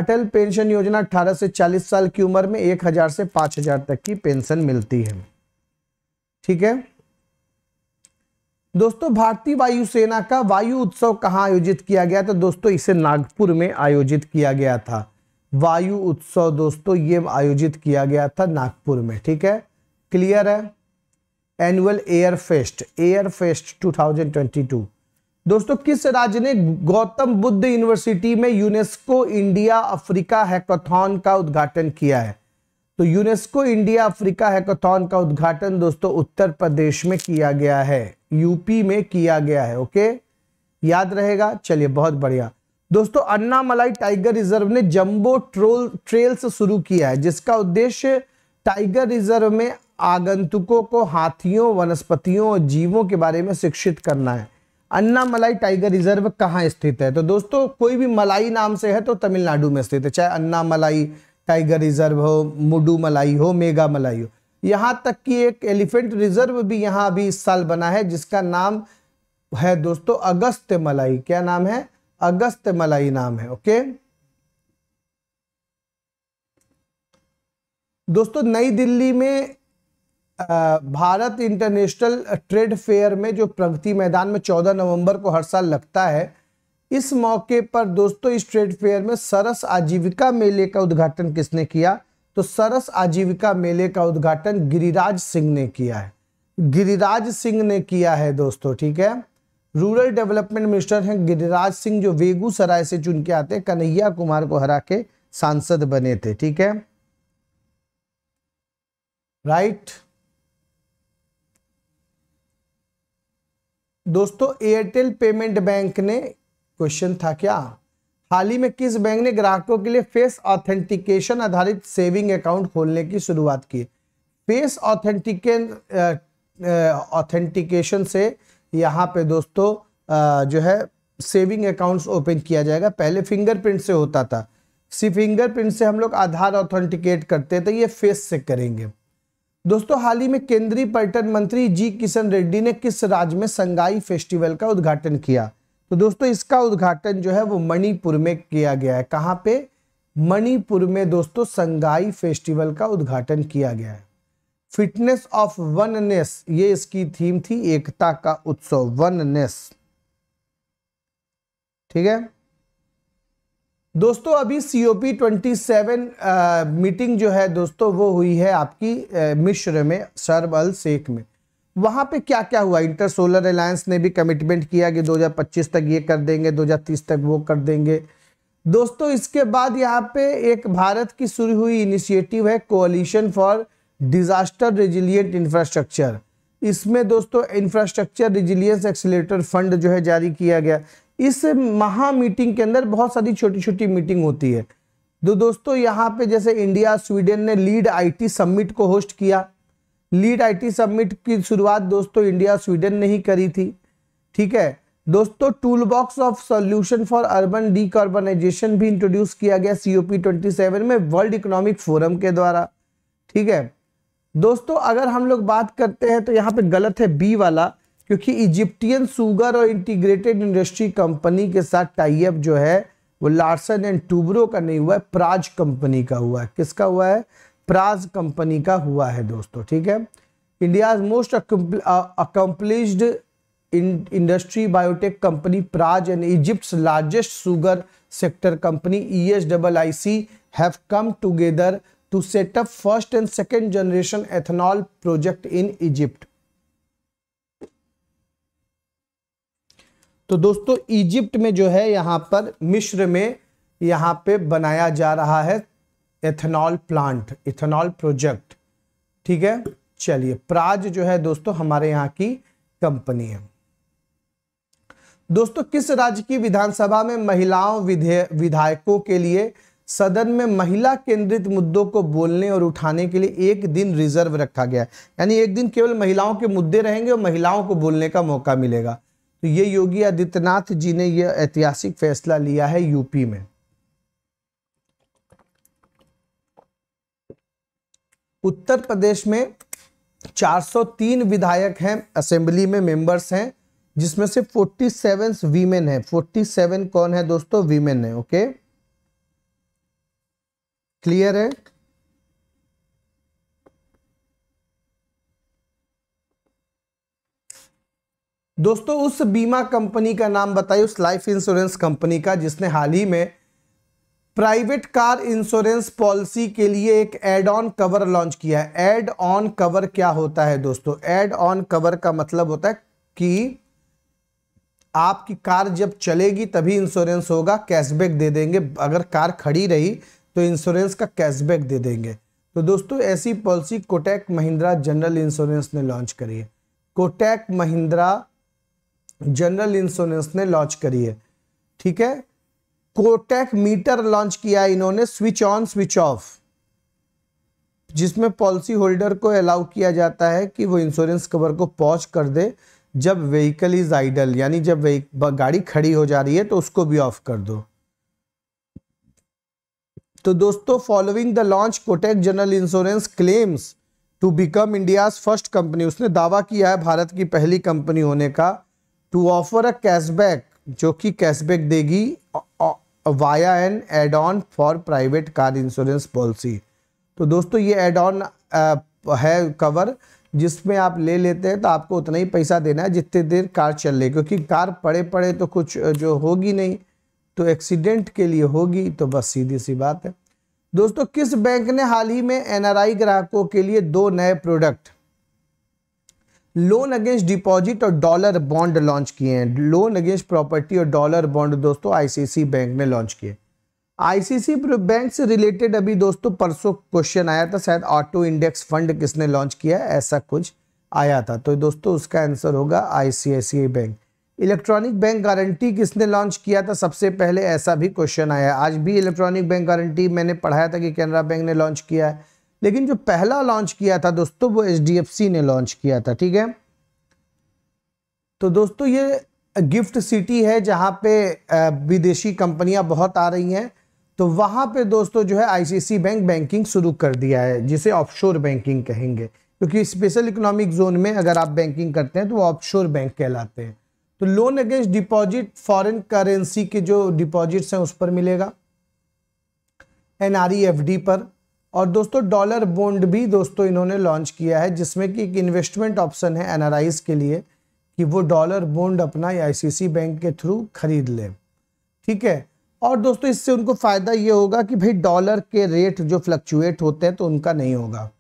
अटल पेंशन योजना 18 से 40 साल की उम्र में 1000 से 5000 तक की पेंशन मिलती है ठीक है दोस्तों भारतीय वायुसेना का वायु उत्सव कहाँ आयोजित किया गया था दोस्तों इसे नागपुर में आयोजित किया गया था वायु उत्सव दोस्तों ये आयोजित किया गया था नागपुर में ठीक है क्लियर है annual air fest air fest 2022 दोस्तों किस राज्य ने गौतम बुद्ध यूनिवर्सिटी में यूनेस्को इंडिया अफ्रीका हैकोथॉन का उद्घाटन किया है तो यूनेस्को इंडिया अफ्रीका हैकोथॉन का उद्घाटन दोस्तों उत्तर प्रदेश में किया गया है यूपी में किया गया है ओके याद रहेगा चलिए बहुत बढ़िया दोस्तों अन्नामलाई टाइगर रिजर्व ने जंबो ट्रोल ट्रेल्स शुरू किया है जिसका उद्देश्य टाइगर रिजर्व में आगंतुकों को हाथियों वनस्पतियों और जीवों के बारे में शिक्षित करना है अन्ना मलाई टाइगर रिजर्व कहाँ स्थित है तो दोस्तों कोई भी मलाई नाम से है तो तमिलनाडु में स्थित है चाहे अन्ना मलाई टाइगर रिजर्व हो मुडू मलाई हो मेगा मलाई हो यहाँ तक कि एक एलिफेंट रिजर्व भी यहाँ अभी इस साल बना है जिसका नाम है दोस्तों अगस्त मलाई क्या नाम है अगस्त मलाई नाम है ओके दोस्तों नई दिल्ली में भारत इंटरनेशनल ट्रेड फेयर में जो प्रगति मैदान में 14 नवंबर को हर साल लगता है इस मौके पर दोस्तों इस ट्रेड फेयर में सरस आजीविका मेले का उद्घाटन किसने किया तो सरस आजीविका मेले का उद्घाटन गिरिराज सिंह ने किया है गिरिराज सिंह ने किया है दोस्तों ठीक है रूरल डेवलपमेंट मिनिस्टर हैं गिरिराज सिंह जो बेगूसराय से चुन के आते कन्हैया कुमार को हरा के सांसद बने थे ठीक है राइट right? दोस्तों एयरटेल पेमेंट बैंक ने क्वेश्चन था क्या हाल ही में किस बैंक ने ग्राहकों के लिए फेस ऑथेंटिकेशन आधारित सेविंग अकाउंट खोलने की शुरुआत की फेस ऑथेंटिके ऑथेंटिकेशन से यहाँ पे दोस्तों आ, जो है सेविंग अकाउंट्स ओपन किया जाएगा पहले फिंगरप्रिंट से होता था सिर्फ फिंगरप्रिंट से हम लोग आधार ऑथेंटिकेट करते थे ये फेस से करेंगे दोस्तों हाल ही में केंद्रीय पर्यटन मंत्री जी किशन रेड्डी ने किस राज्य में संगाई फेस्टिवल का उद्घाटन किया तो दोस्तों इसका उद्घाटन जो है वो मणिपुर में किया गया है कहाँ पे मणिपुर में दोस्तों संगाई फेस्टिवल का उद्घाटन किया गया है फिटनेस ऑफ वननेस ये इसकी थीम थी एकता का उत्सव वननेस ठीक है दोस्तों अभी C O P twenty seven meeting जो है दोस्तों वो हुई है आपकी मिश्र में सरब अल शेख में वहाँ पे क्या क्या हुआ इंटर सोलर अलायंस ने भी कमिटमेंट किया कि 2025 तक ये कर देंगे 2030 तक वो कर देंगे दोस्तों इसके बाद यहाँ पे एक भारत की शुरू हुई इनिशिएटिव है coalition for disaster resilient infrastructure इसमें दोस्तों इंफ्रास्ट्रक्चर रिजिलियंस एक्सीटर फंड जो है जारी किया गया इस महा मीटिंग के अंदर बहुत सारी छोटी छोटी मीटिंग होती है तो दोस्तों यहाँ पे जैसे इंडिया स्वीडन ने लीड आईटी समिट को होस्ट किया लीड आईटी समिट की शुरुआत दोस्तों इंडिया स्वीडन ने ही करी थी ठीक है दोस्तों tool box of solution for urban decarbonization भी इंट्रोड्यूस किया गया पी ट्वेंटी सेवन में वर्ल्ड इकोनॉमिक फोरम के द्वारा ठीक है दोस्तों अगर हम लोग बात करते हैं तो यहाँ पे गलत है बी वाला क्योंकि इजिप्टियन सुगर और इंटीग्रेटेड इंडस्ट्री कंपनी के साथ टाइप जो है वो लार्सन एंड टूब्रो का नहीं हुआ है प्राज कंपनी का हुआ है किसका हुआ है प्राज कंपनी का हुआ है दोस्तों ठीक है India most accomplished industry biotech company Praj and Egypt largest sugar sector company E S double I C have come together to set up first and second generation ethanol project in Egypt तो दोस्तों Egypt में जो है यहाँ पर मिश्र में यहाँ पे बनाया जा रहा है एथेनॉल प्लांट इथेनॉल प्रोजेक्ट ठीक है चलिए प्राज जो है दोस्तों हमारे यहाँ की कंपनी है दोस्तों किस राज्य की विधानसभा में महिलाओं विधायकों के लिए सदन में महिला केंद्रित मुद्दों को बोलने और उठाने के लिए एक दिन रिजर्व रखा गया है यानी एक दिन केवल महिलाओं के मुद्दे रहेंगे और महिलाओं को बोलने का मौका मिलेगा तो ये योगी आदित्यनाथ जी ने यह ऐतिहासिक फैसला लिया है यूपी में उत्तर प्रदेश में 403 विधायक हैं असेंबली में मेंबर्स हैं जिसमें से 47 वीमेन है 47 कौन है दोस्तों वीमेन है ओके क्लियर है दोस्तों उस बीमा कंपनी का नाम बताइए उस लाइफ इंश्योरेंस कंपनी का जिसने हाल ही में प्राइवेट कार इंश्योरेंस पॉलिसी के लिए एक एड ऑन कवर लॉन्च किया है एड ऑन कवर क्या होता है दोस्तों एड ऑन कवर का मतलब होता है कि आपकी कार जब चलेगी तभी इंश्योरेंस होगा कैशबैक दे देंगे अगर कार खड़ी रही तो इंश्योरेंस का कैशबैक दे देंगे तो दोस्तों ऐसी policy Kotak Mahindra general insurance ने लॉन्च करी है कोटैक महिंद्रा जनरल इंश्योरेंस ने लॉन्च करी है ठीक है कोटेक मीटर लॉन्च किया इन्होंने स्विच ऑन स्विच ऑफ जिसमें पॉलिसी होल्डर को अलाउ किया जाता है कि वो इंश्योरेंस कवर को पॉज कर दे जब व्हीकल इज आइडल यानी जब गाड़ी खड़ी हो जा रही है तो उसको भी ऑफ कर दो तो दोस्तों following the launch Kotak general insurance claims to become India first company उसने दावा किया है भारत की पहली कंपनी होने का टू ऑफर अ कैशबैक जो कि कैशबैक देगी via an add on for private car insurance policy तो दोस्तों ये एड ऑन है कवर जिसमें आप ले लेते हैं तो आपको उतना ही पैसा देना है जितने देर कार चल रही क्योंकि कार पड़े पड़े तो कुछ जो होगी नहीं तो एक्सीडेंट के लिए होगी तो बस सीधी सी बात है दोस्तों किस बैंक ने हाल ही में एनआरआई ग्राहकों के लिए दो नए प्रोडक्ट लोन अगेंस्ट डिपॉजिट और डॉलर बॉन्ड लॉन्च किए हैं लोन अगेंस्ट प्रॉपर्टी और डॉलर बॉन्ड दोस्तों आईसीसी बैंक ने लॉन्च किए आईसीसी बैंक से रिलेटेड अभी दोस्तों परसों क्वेश्चन आया था शायद ऑटो इंडेक्स फंड किसने लॉन्च किया ऐसा कुछ आया था तो दोस्तों उसका आंसर होगा ICICI bank electronic bank guarantee किसने लॉन्च किया था सबसे पहले ऐसा भी क्वेश्चन आया आज भी इलेक्ट्रॉनिक बैंक गारंटी मैंने पढ़ाया था कि कैनरा बैंक ने लॉन्च किया है लेकिन जो पहला लॉन्च किया था दोस्तों वो एच ने लॉन्च किया था ठीक है तो दोस्तों ये गिफ्ट सिटी है जहाँ पे विदेशी कंपनियां बहुत आ रही हैं तो वहाँ पे दोस्तों जो है आईसीसी बैंक बैंकिंग शुरू कर दिया है जिसे ऑफशोर बैंकिंग कहेंगे क्योंकि स्पेशल इकोनॉमिक जोन में अगर आप बैंकिंग करते हैं तो वो ऑफशोर बैंक कहलाते हैं तो loan against deposit foreign currency के जो डिपॉजिट्स हैं उस पर मिलेगा एनआरईएफडी e पर और दोस्तों डॉलर बॉन्ड भी दोस्तों इन्होंने लॉन्च किया है जिसमें कि एक इन्वेस्टमेंट ऑप्शन है एनआरआईज के लिए कि वो डॉलर बॉन्ड अपना आईसीसी बैंक के थ्रू खरीद ले ठीक है और दोस्तों इससे उनको फ़ायदा ये होगा कि भाई डॉलर के रेट जो फ्लक्चुएट होते हैं तो उनका नहीं होगा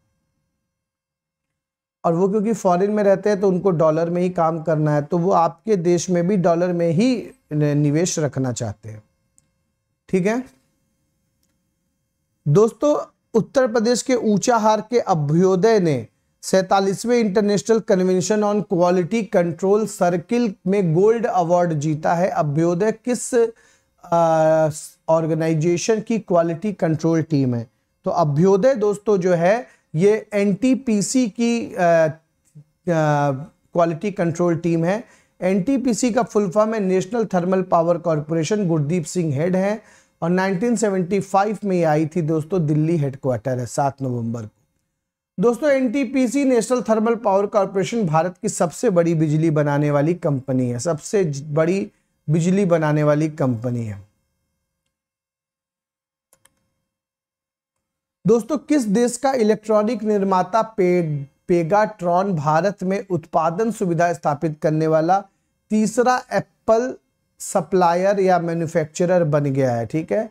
और वो क्योंकि फॉरेन में रहते हैं तो उनको डॉलर में ही काम करना है तो वो आपके देश में भी डॉलर में ही निवेश रखना चाहते हैं ठीक है दोस्तों उत्तर प्रदेश के ऊंचा हार के अभ्योदय ने सैतालीसवें international convention on quality control circle में गोल्ड अवार्ड जीता है अभ्योदय किस ऑर्गेनाइजेशन की क्वालिटी कंट्रोल टीम है तो अभ्योदय दोस्तों जो है ये एनटीपीसी की क्वालिटी कंट्रोल टीम है एनटीपीसी का फुल फॉर्म है national thermal power corporation Gurdeep Singh head हैं और 1975 में आई थी दोस्तों दिल्ली हेडक्वार्टर है सात नवंबर को दोस्तों NTPC national thermal power corporation Bharat की सबसे बड़ी बिजली बनाने वाली कंपनी है सबसे बड़ी बिजली बनाने वाली कंपनी है दोस्तों किस देश का इलेक्ट्रॉनिक निर्माता पे पेगाट्रॉन भारत में उत्पादन सुविधा स्थापित करने वाला तीसरा एप्पल सप्लायर या मैन्युफैक्चरर बन गया है ठीक है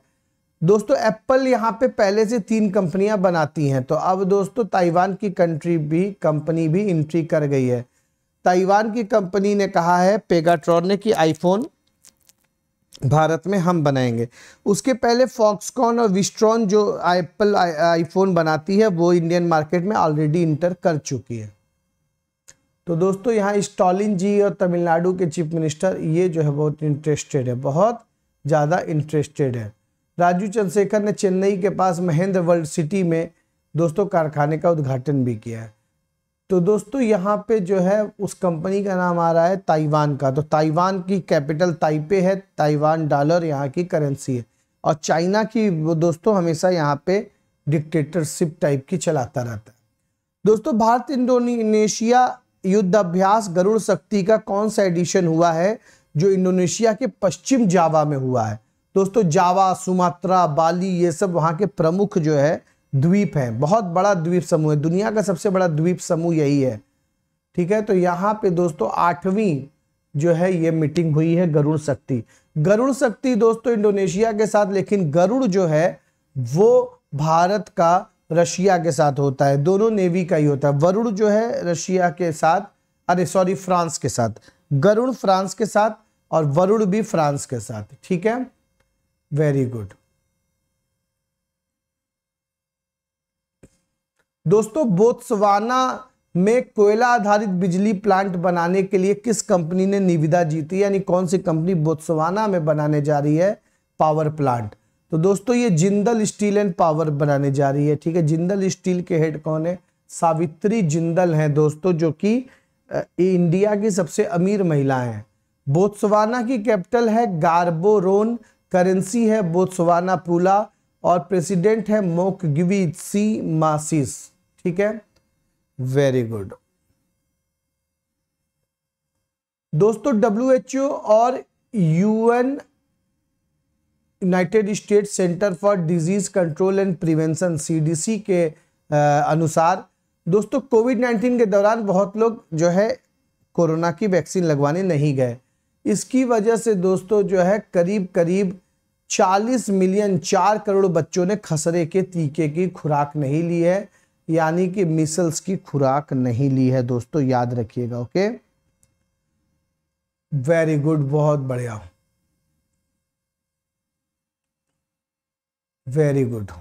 दोस्तों एप्पल यहाँ पे पहले से तीन कंपनियां बनाती हैं तो अब दोस्तों ताइवान की कंट्री भी कंपनी भी इंट्री कर गई है ताइवान की कंपनी ने कहा है पेगाट्रॉन ने कि आईफोन भारत में हम बनाएंगे उसके पहले फॉक्सकॉन और विस्ट्रॉन जो एप्पल आईफोन बनाती है वो इंडियन मार्केट में ऑलरेडी इंटर कर चुकी है तो दोस्तों यहाँ स्टालिन जी और तमिलनाडु के चीफ मिनिस्टर ये जो है बहुत इंटरेस्टेड है बहुत ज़्यादा इंटरेस्टेड है राजू चंद्रशेखर ने चेन्नई के पास महेंद्र वर्ल्ड सिटी में दोस्तों कारखाने का उद्घाटन भी किया है तो दोस्तों यहाँ पे जो है उस कंपनी का नाम आ रहा है ताइवान का तो ताइवान की कैपिटल ताइपे है ताइवान डॉलर यहाँ की करेंसी है और चाइना की दोस्तों हमेशा यहाँ पे डिक्टेटरशिप टाइप की चलाता रहता है दोस्तों भारत इंडोनेशिया युद्धाभ्यास गरुड़ शक्ति का कौन सा एडिशन हुआ है जो इंडोनेशिया के पश्चिम जावा में हुआ है दोस्तों जावा सुमात्रा बाली ये सब वहाँ के प्रमुख जो है द्वीप हैं बहुत बड़ा द्वीप समूह है दुनिया का सबसे बड़ा द्वीप समूह यही है ठीक है तो यहाँ पे दोस्तों आठवीं जो है ये मीटिंग हुई है गरुड़ शक्ति गरुड़ शक्ति दोस्तों इंडोनेशिया के साथ लेकिन गरुड़ जो है वो भारत का रशिया के साथ होता है दोनों नेवी का ही होता है वरुण जो है रशिया के साथ अरे सॉरी फ्रांस के साथ गरुण फ्रांस के साथ और वरुण भी फ्रांस के साथ ठीक है वेरी गुड दोस्तों बोत्सवाना में कोयला आधारित बिजली प्लांट बनाने के लिए किस कंपनी ने निविदा जीती यानी कौन सी कंपनी बोत्सवाना में बनाने जा रही है पावर प्लांट तो दोस्तों ये जिंदल स्टील एंड पावर बनाने जा रही है ठीक है जिंदल स्टील के हेड कौन है सावित्री जिंदल हैं दोस्तों जो कि इंडिया की सबसे अमीर महिला हैं बोत्सवाना की कैपिटल है गार्बोरोन करेंसी है बोत्सवाना पुला और प्रेसिडेंट है मोक सी मासिस ठीक है वेरी गुड दोस्तों डब्ल्यू और UN United State center for disease control and prevention CDC के अनुसार दोस्तों कोविड नाइन्टीन के दौरान बहुत लोग जो है कोरोना की वैक्सीन लगवाने नहीं गए इसकी वजह से दोस्तों जो है करीब करीब 40 मिलियन चार करोड़ बच्चों ने खसरे के टीके की खुराक नहीं ली है यानी कि मिसल्स की खुराक नहीं ली है दोस्तों याद रखिएगा ओके वेरी गुड बहुत बढ़िया वेरी गुड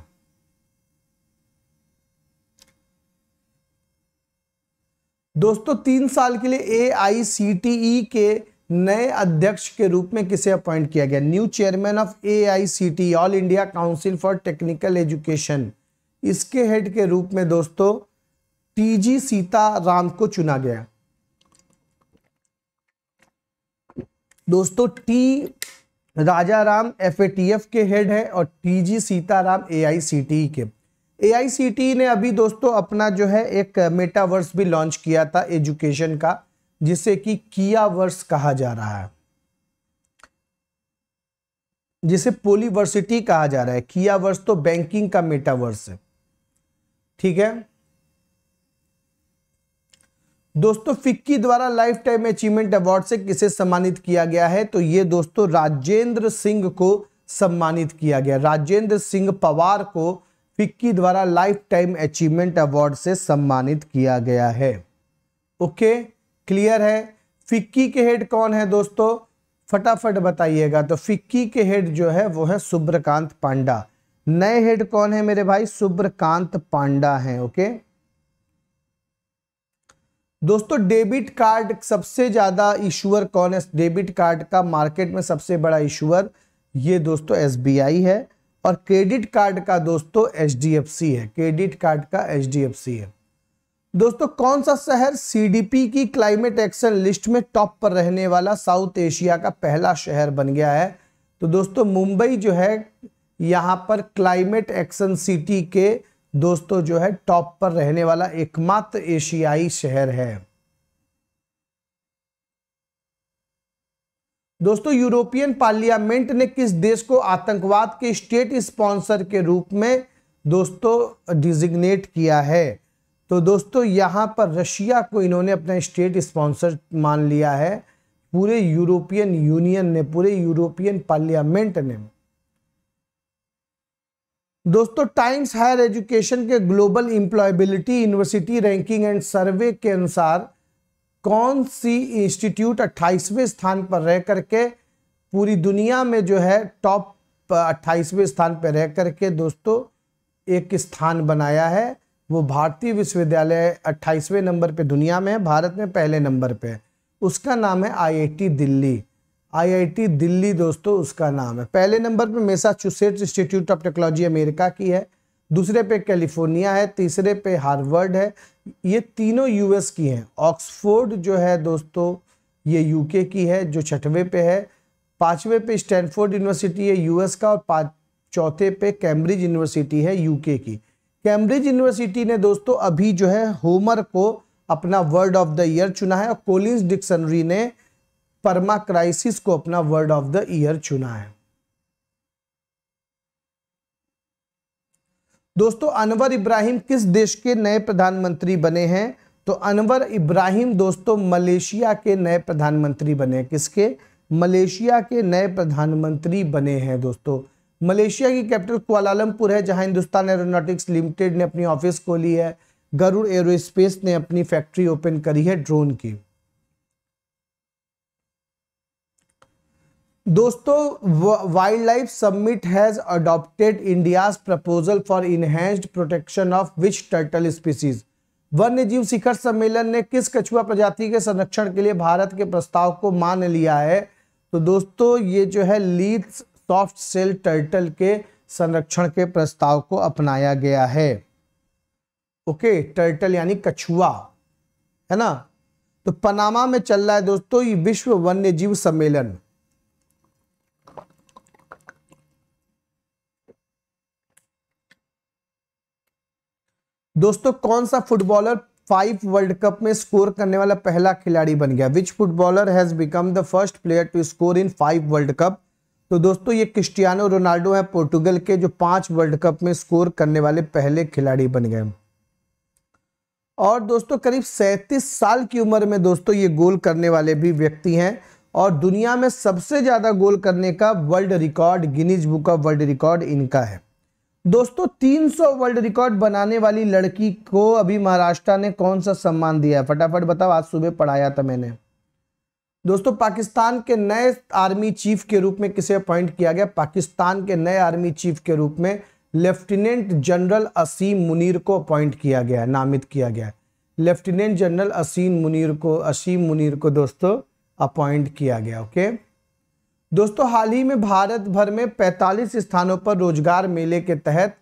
दोस्तों तीन साल के लिए ए आई सी टी ई के नए अध्यक्ष के रूप में किसे अपॉइंट किया गया new chairman of A I C T all India council for technical education इसके हेड के रूप में दोस्तों टी सीता सीताराम को चुना गया दोस्तों टी राजा राम एफ के हेड हैं और T G Sitaram A e के ए e ने अभी दोस्तों अपना जो है एक मेटावर्स भी लॉन्च किया था एजुकेशन का जिसे कि किया वर्स कहा जा रहा है जिसे पोलीवर्सिटी कहा जा रहा है किया वर्स तो बैंकिंग का मेटावर्स है ठीक है दोस्तों फिक्की द्वारा लाइफ टाइम अचीवमेंट अवार्ड से किसे सम्मानित किया गया है तो ये दोस्तों राजेंद्र सिंह को सम्मानित किया गया राजेंद्र सिंह पवार को फिक्की द्वारा लाइफ टाइम अचीवमेंट अवार्ड से सम्मानित किया गया है ओके क्लियर है फिक्की के हेड कौन है दोस्तों फटाफट बताइएगा तो फिक्की के हेड जो है वो है सुब्रकांत पांडा नए हेड कौन है मेरे भाई सुब्रकांत पांडा हैं ओके दोस्तों डेबिट कार्ड सबसे ज़्यादा इशूअर कौन है डेबिट कार्ड का मार्केट में सबसे बड़ा इशूअर ये दोस्तों एसबीआई है और क्रेडिट कार्ड का दोस्तों एचडीएफसी है क्रेडिट कार्ड का एचडीएफसी है दोस्तों कौन सा शहर सीडीपी की क्लाइमेट एक्शन लिस्ट में टॉप पर रहने वाला साउथ एशिया का पहला शहर बन गया है तो दोस्तों मुंबई जो है यहाँ पर क्लाइमेट एक्शन सिटी के दोस्तों जो है टॉप पर रहने वाला एकमात्र एशियाई शहर है दोस्तों यूरोपियन पार्लियामेंट ने किस देश को आतंकवाद के स्टेट स्पॉन्सर के रूप में दोस्तों डिजिग्नेट किया है तो दोस्तों यहां पर रशिया को इन्होंने अपना स्टेट स्पॉन्सर मान लिया है पूरे यूरोपियन यूनियन ने पूरे यूरोपियन पार्लियामेंट ने दोस्तों टाइम्स हायर एजुकेशन के global employability university ranking and survey के अनुसार कौन सी इंस्टीट्यूट 28वें स्थान पर रह करके पूरी दुनिया में जो है टॉप 28वें स्थान पर रह करके दोस्तों एक स्थान बनाया है वो भारतीय विश्वविद्यालय 28वें नंबर पे दुनिया में है भारत में पहले नंबर पे है उसका नाम है आई दिल्ली आईआईटी दिल्ली दोस्तों उसका नाम है पहले नंबर पे Massachusetts institute of technology America की है दूसरे पे कैलिफोर्निया है तीसरे पे हार्वर्ड है ये तीनों यूएस की हैं ऑक्सफोर्ड जो है दोस्तों ये यूके की है जो छठवें पे है पाँचवें पे स्टैनफोर्ड यूनिवर्सिटी है यूएस का और पाँच चौथे पे कैम्ब्रिज यूनिवर्सिटी है यूके की कैम्ब्रिज यूनिवर्सिटी ने दोस्तों अभी जो है होमर को अपना वर्ड ऑफ द ईयर चुना है और कोलिंस डिक्शनरी ने परमा क्राइसिस को अपना वर्ड ऑफ द ईयर चुना है दोस्तों अनवर इब्राहिम किस देश के नए प्रधानमंत्री बने हैं तो अनवर इब्राहिम दोस्तों मलेशिया के नए प्रधानमंत्री बने किसके मलेशिया के नए प्रधानमंत्री बने हैं दोस्तों मलेशिया की कैपिटल कुआलालमपुर है जहां हिंदुस्तान एरोनॉटिक्स लिमिटेड ने अपनी ऑफिस खोली है गरुड़ एरोस्पेस ने अपनी फैक्ट्री ओपन करी है ड्रोन की दोस्तों wild life summit has adopted India proposal for enhanced protection of which turtle species वन्य जीव शिखर सम्मेलन ने किस कछुआ प्रजाति के संरक्षण के लिए भारत के प्रस्ताव को मान लिया है तो दोस्तों ये जो है लीथ सॉफ्ट सेल टर्टल के संरक्षण के प्रस्ताव को अपनाया गया है ओके टर्टल यानी कछुआ है ना तो पनामा में चल रहा है दोस्तों ये विश्व वन्य जीव सम्मेलन दोस्तों कौन सा फुटबॉलर फाइव वर्ल्ड कप में स्कोर करने वाला पहला खिलाड़ी बन गया which footballer has become the first player to score in five World Cup तो दोस्तों ये क्रिस्टियानो रोनाल्डो है पोर्टुगल के जो पांच वर्ल्ड कप में स्कोर करने वाले पहले खिलाड़ी बन गए और दोस्तों करीब सैतीस साल की उम्र में दोस्तों ये गोल करने वाले भी व्यक्ति हैं और दुनिया में सबसे ज़्यादा गोल करने का world record Guinness book of world record इनका है दोस्तों 300 वर्ल्ड रिकॉर्ड बनाने वाली लड़की को अभी महाराष्ट्र ने कौन सा सम्मान दिया है फटाफट बताओ आज सुबह पढ़ाया था मैंने दोस्तों पाकिस्तान के नए आर्मी चीफ के रूप में किसे अपॉइंट किया गया पाकिस्तान के नए आर्मी चीफ के रूप में लेफ्टिनेंट जनरल असीम मुनीर को अपॉइंट किया गया नामित किया गया लेफ्टिनेंट जनरल असीम मुनीर को असीम मुनीर को दोस्तों अपॉइंट किया गया ओके okay? दोस्तों हाल ही में भारत भर में 45 स्थानों पर रोजगार मेले के तहत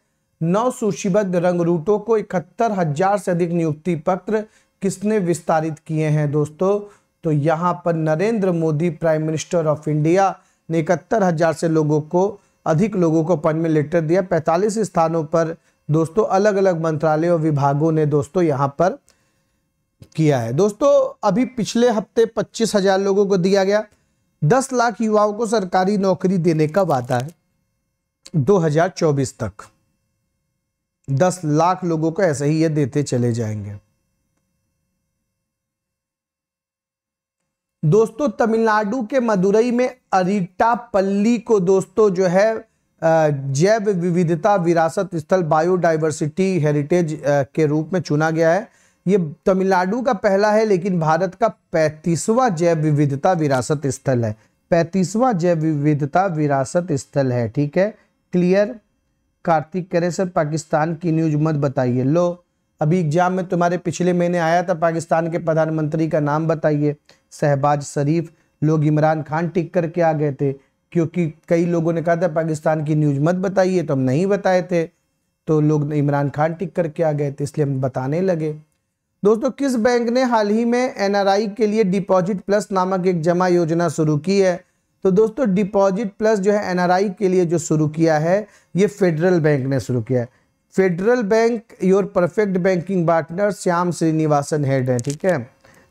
नौ सूचीबद्ध रंगरूटों को इकहत्तर हजार से अधिक नियुक्ति पत्र किसने विस्तारित किए हैं दोस्तों तो यहाँ पर Narendra Modi prime minister of India ने इकहत्तर हजार से लोगों को अधिक लोगों को अपॉइंटमेंट लेटर दिया 45 स्थानों पर दोस्तों अलग अलग मंत्रालय और विभागों ने दोस्तों यहाँ पर किया है दोस्तों अभी पिछले हफ्ते पच्चीस हजार लोगों को दिया गया दस लाख युवाओं को सरकारी नौकरी देने का वादा है 2024 तक दस लाख लोगों को ऐसे ही ये देते चले जाएंगे दोस्तों तमिलनाडु के मदुरई में अरिटापल्ली को दोस्तों जो है जैव विविधता विरासत स्थल बायोडाइवर्सिटी हेरिटेज के रूप में चुना गया है ये तमिलनाडु का पहला है लेकिन भारत का पैंतीसवा जैव विविधता विरासत स्थल है पैंतीसवा जैव विविधता विरासत स्थल है ठीक है क्लियर कार्तिक करे सर पाकिस्तान की न्यूज मत बताइए लो अभी एग्जाम में तुम्हारे पिछले महीने आया था पाकिस्तान के प्रधानमंत्री का नाम बताइए शहबाज शरीफ लोग इमरान खान टिक करके आ गए थे क्योंकि कई लोगों ने कहा था पाकिस्तान की न्यूज मत बताइए तो हम नहीं बताए थे तो लोग इमरान खान टिक करके आ गए थे इसलिए हम बताने लगे दोस्तों किस बैंक ने हाल ही में एनआरआई के लिए डिपॉजिट प्लस नामक एक जमा योजना शुरू की है तो दोस्तों डिपॉजिट प्लस जो है एनआरआई के लिए जो शुरू किया है ये फेडरल बैंक ने शुरू किया है Federal bank your perfect banking partner Shyam Srinivasan head है ठीक है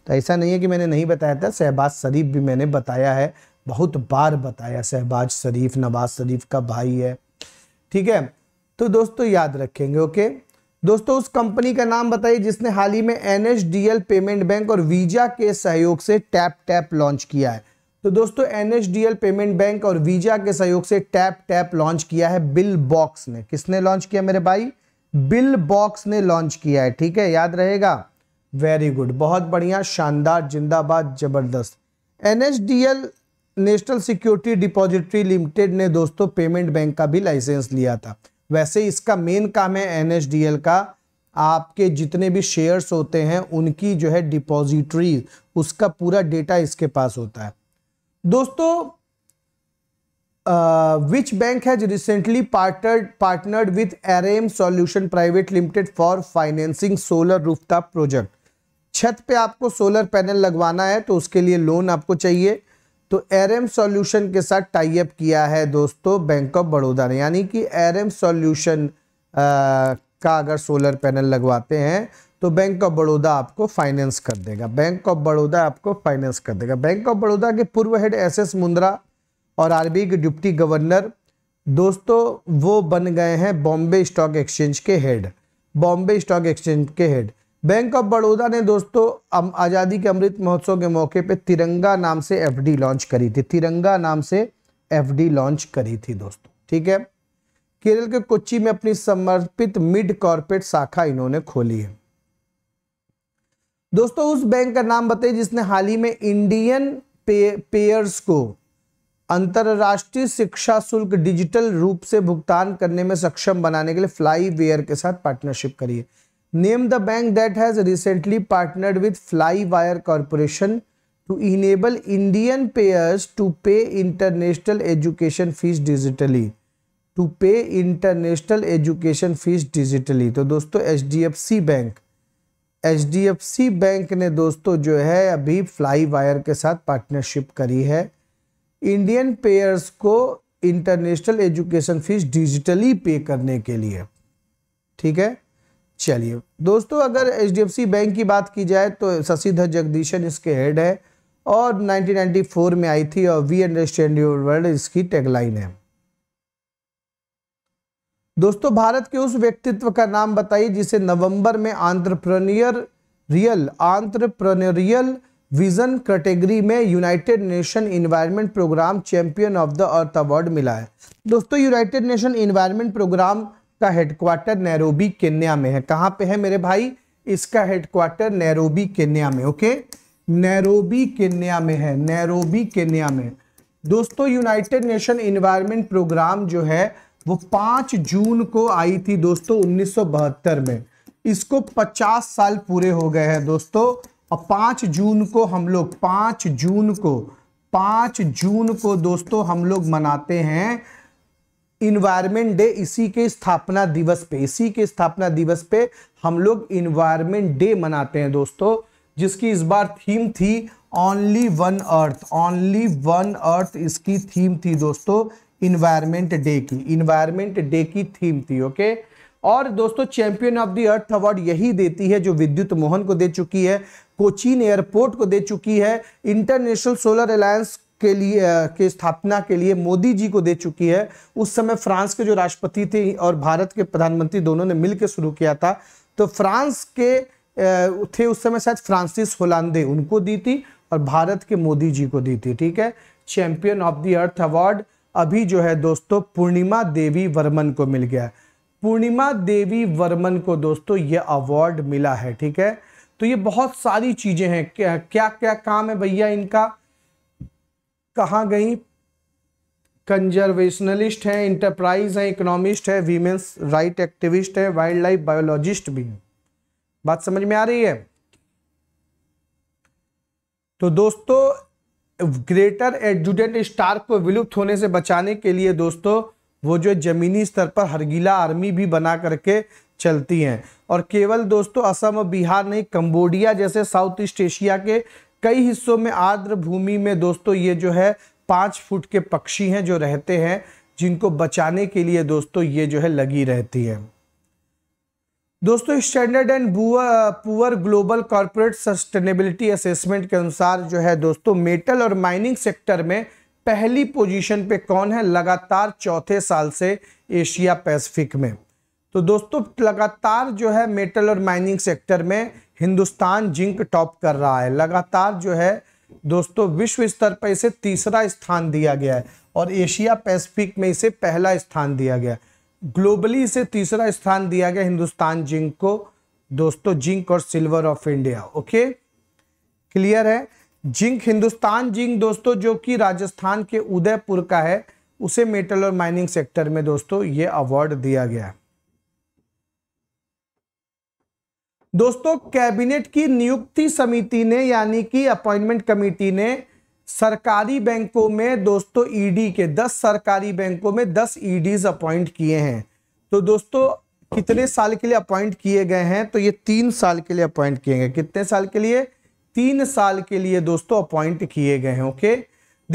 तो ऐसा नहीं है कि मैंने नहीं बताया था शहबाज शरीफ भी मैंने बताया है बहुत बार बताया शहबाज शरीफ नवाज शरीफ का भाई है ठीक है तो दोस्तों याद रखेंगे ओके दोस्तों उस कंपनी का नाम बताइए जिसने हाल ही में एन पेमेंट बैंक और वीजा के सहयोग से टैप टैप लॉन्च किया है तो दोस्तों एन पेमेंट बैंक और वीजा के सहयोग से टैप टैप लॉन्च किया है बिल बॉक्स ने किसने लॉन्च किया मेरे भाई बिल बॉक्स ने लॉन्च किया है ठीक है याद रहेगा वेरी गुड बहुत बढ़िया शानदार जिंदाबाद जबरदस्त N national securities depository limited ने दोस्तों पेमेंट बैंक का भी लाइसेंस लिया था वैसे इसका मेन काम है एनएचडीएल का आपके जितने भी शेयर्स होते हैं उनकी जो है डिपॉजिटरी उसका पूरा डेटा इसके पास होता है दोस्तों which bank has recently partnered partnered with Aerem solution private limited for financing solar roof project छत पे आपको सोलर पैनल लगवाना है तो उसके लिए लोन आपको चाहिए तो एरएम सॉल्यूशन के साथ टाइप किया है दोस्तों बैंक ऑफ बड़ौदा ने यानी कि एरएम सॉल्यूशन का अगर सोलर पैनल लगवाते हैं तो बैंक ऑफ बड़ौदा आपको फाइनेंस कर देगा बैंक ऑफ बड़ौदा आपको फाइनेंस कर देगा बैंक ऑफ बड़ौदा के पूर्व हेड एस एस मुंद्रा और आई के डिप्टी गवर्नर दोस्तों वो बन गए हैं बॉम्बे स्टॉक एक्सचेंज के हेड बॉम्बे स्टॉक एक्सचेंज के हेड बैंक ऑफ बड़ौदा ने दोस्तों आज़ादी के अमृत महोत्सव के मौके पे तिरंगा नाम से एफडी लॉन्च करी थी तिरंगा नाम से एफडी लॉन्च करी थी दोस्तों ठीक है केरल के कोच्चि में अपनी समर्पित मिड कॉर्पोरेट शाखा इन्होंने खोली है दोस्तों उस बैंक का नाम बताइए जिसने हाल ही में इंडियन पे, पेयर्स को अंतर्राष्ट्रीय शिक्षा शुल्क डिजिटल रूप से भुगतान करने में सक्षम बनाने के लिए फ्लाई वेयर के साथ पार्टनरशिप करी है name the bank that has recently partnered with Flywire corporation to enable Indian payers to pay international education fees digitally to pay international education fees digitally तो दोस्तों H D F C bank H D F C bank ने दोस्तों जो है अभी fly wire के साथ partnership करी है इंडियन पेयर्स को international education fees digitally pay करने के लिए ठीक है चलिए दोस्तों अगर एच बैंक की बात की जाए तो शशिधर जगदीशन इसके हेड है और 1994 में आई थी और वी अंडरस्टैंड योर वर्ल्ड इसकी टैगलाइन है दोस्तों भारत के उस व्यक्तित्व का नाम बताइए जिसे नवंबर में entrepreneur real entrepreneurial vision category में united nation environment programme champion of the earth award मिला है दोस्तों यूनाइटेड नेशन इन्वायरमेंट प्रोग्राम का हेडक्वार्टर नैरोबी केन्या में है कहां पे है मेरे भाई इसका हेडक्वार्टर नैरोबी केन्या में ओके नैरोबी केन्या में है नैरोबी केन्या में दोस्तों यूनाइटेड नेशन इन्वायरमेंट प्रोग्राम जो है वो पांच जून को आई थी दोस्तों उन्नीस में इसको पचास साल पूरे हो गए हैं दोस्तों और पांच जून को हम लोग पांच जून को पांच जून को दोस्तों हम लोग मनाते हैं इन्वायरमेंट डे इसी के स्थापना दिवस पे इसी के स्थापना दिवस पे हम लोग इन्वायरमेंट डे मनाते हैं दोस्तों जिसकी इस बार थीम थी only one earth only one earth इसकी थीम थी दोस्तों इन्वायरमेंट डे की इन्वायरमेंट डे की थीम थी ओके और दोस्तों champion of the earth award यही देती है जो विद्युत मोहन को दे चुकी है कोचीन एयरपोर्ट को दे चुकी है इंटरनेशनल सोलर अलायंस के लिए के स्थापना के लिए मोदी जी को दे चुकी है उस समय फ्रांस के जो राष्ट्रपति थे और भारत के प्रधानमंत्री दोनों ने मिलकर शुरू किया था तो फ्रांस के थे उस समय शायद फ्रांसिस होलांदे उनको दी थी और भारत के मोदी जी को दी थी ठीक है champion of the earth award अभी जो है दोस्तों पूर्णिमा देवी वर्मन को मिल गया पूर्णिमा देवी वर्मन को दोस्तों ये अवार्ड मिला है ठीक है तो ये बहुत सारी चीज़ें हैं क्या क्या क्या काम है भैया इनका कहाँ गई कंजर्वेशनलिस्ट हैं इंटरप्राइज हैं इकोनॉमिस्ट है वीमेंस राइट एक्टिविस्ट है वाइल्ड लाइफ बायोलॉजिस्ट भी हैं बात समझ में आ रही है तो दोस्तों ग्रेटर एडजुटेंट स्टार्क को विलुप्त होने से बचाने के लिए दोस्तों वो जो जमीनी स्तर पर हरगीला आर्मी भी बना करके चलती हैं और केवल दोस्तों असम और बिहार नहीं कंबोडिया जैसे साउथ ईस्ट एशिया के कई हिस्सों में आर्द्र भूमि में दोस्तों ये जो है पाँच फुट के पक्षी हैं जो रहते हैं जिनको बचाने के लिए दोस्तों ये जो है लगी रहती है दोस्तों standard and poor global corporate sustainability assessment के अनुसार जो है दोस्तों मेटल और माइनिंग सेक्टर में पहली पोजीशन पे कौन है लगातार चौथे साल से एशिया पैसिफिक में तो दोस्तों लगातार जो है मेटल और माइनिंग सेक्टर में हिंदुस्तान जिंक टॉप कर रहा है लगातार जो है दोस्तों विश्व स्तर पर इसे तीसरा स्थान दिया गया है और एशिया पैसिफिक में इसे पहला स्थान दिया गया ग्लोबली इसे तीसरा स्थान दिया गया हिंदुस्तान जिंक को दोस्तों जिंक और silver of India okay clear है जिंक हिंदुस्तान जिंक दोस्तों जो कि राजस्थान के उदयपुर का है उसे मेटल और माइनिंग सेक्टर में दोस्तों ये अवार्ड दिया गया है दोस्तों कैबिनेट की नियुक्ति समिति ने यानी कि अपॉइंटमेंट कमेटी ने सरकारी बैंकों में दोस्तों ईडी e के 10 सरकारी बैंकों में 10 ईडीज अपॉइंट किए हैं तो दोस्तों कितने साल के लिए अपॉइंट किए गए हैं तो ये तीन साल के लिए अपॉइंट किए गए कितने साल के लिए तीन साल के लिए दोस्तों अपॉइंट किए गए हैं ओके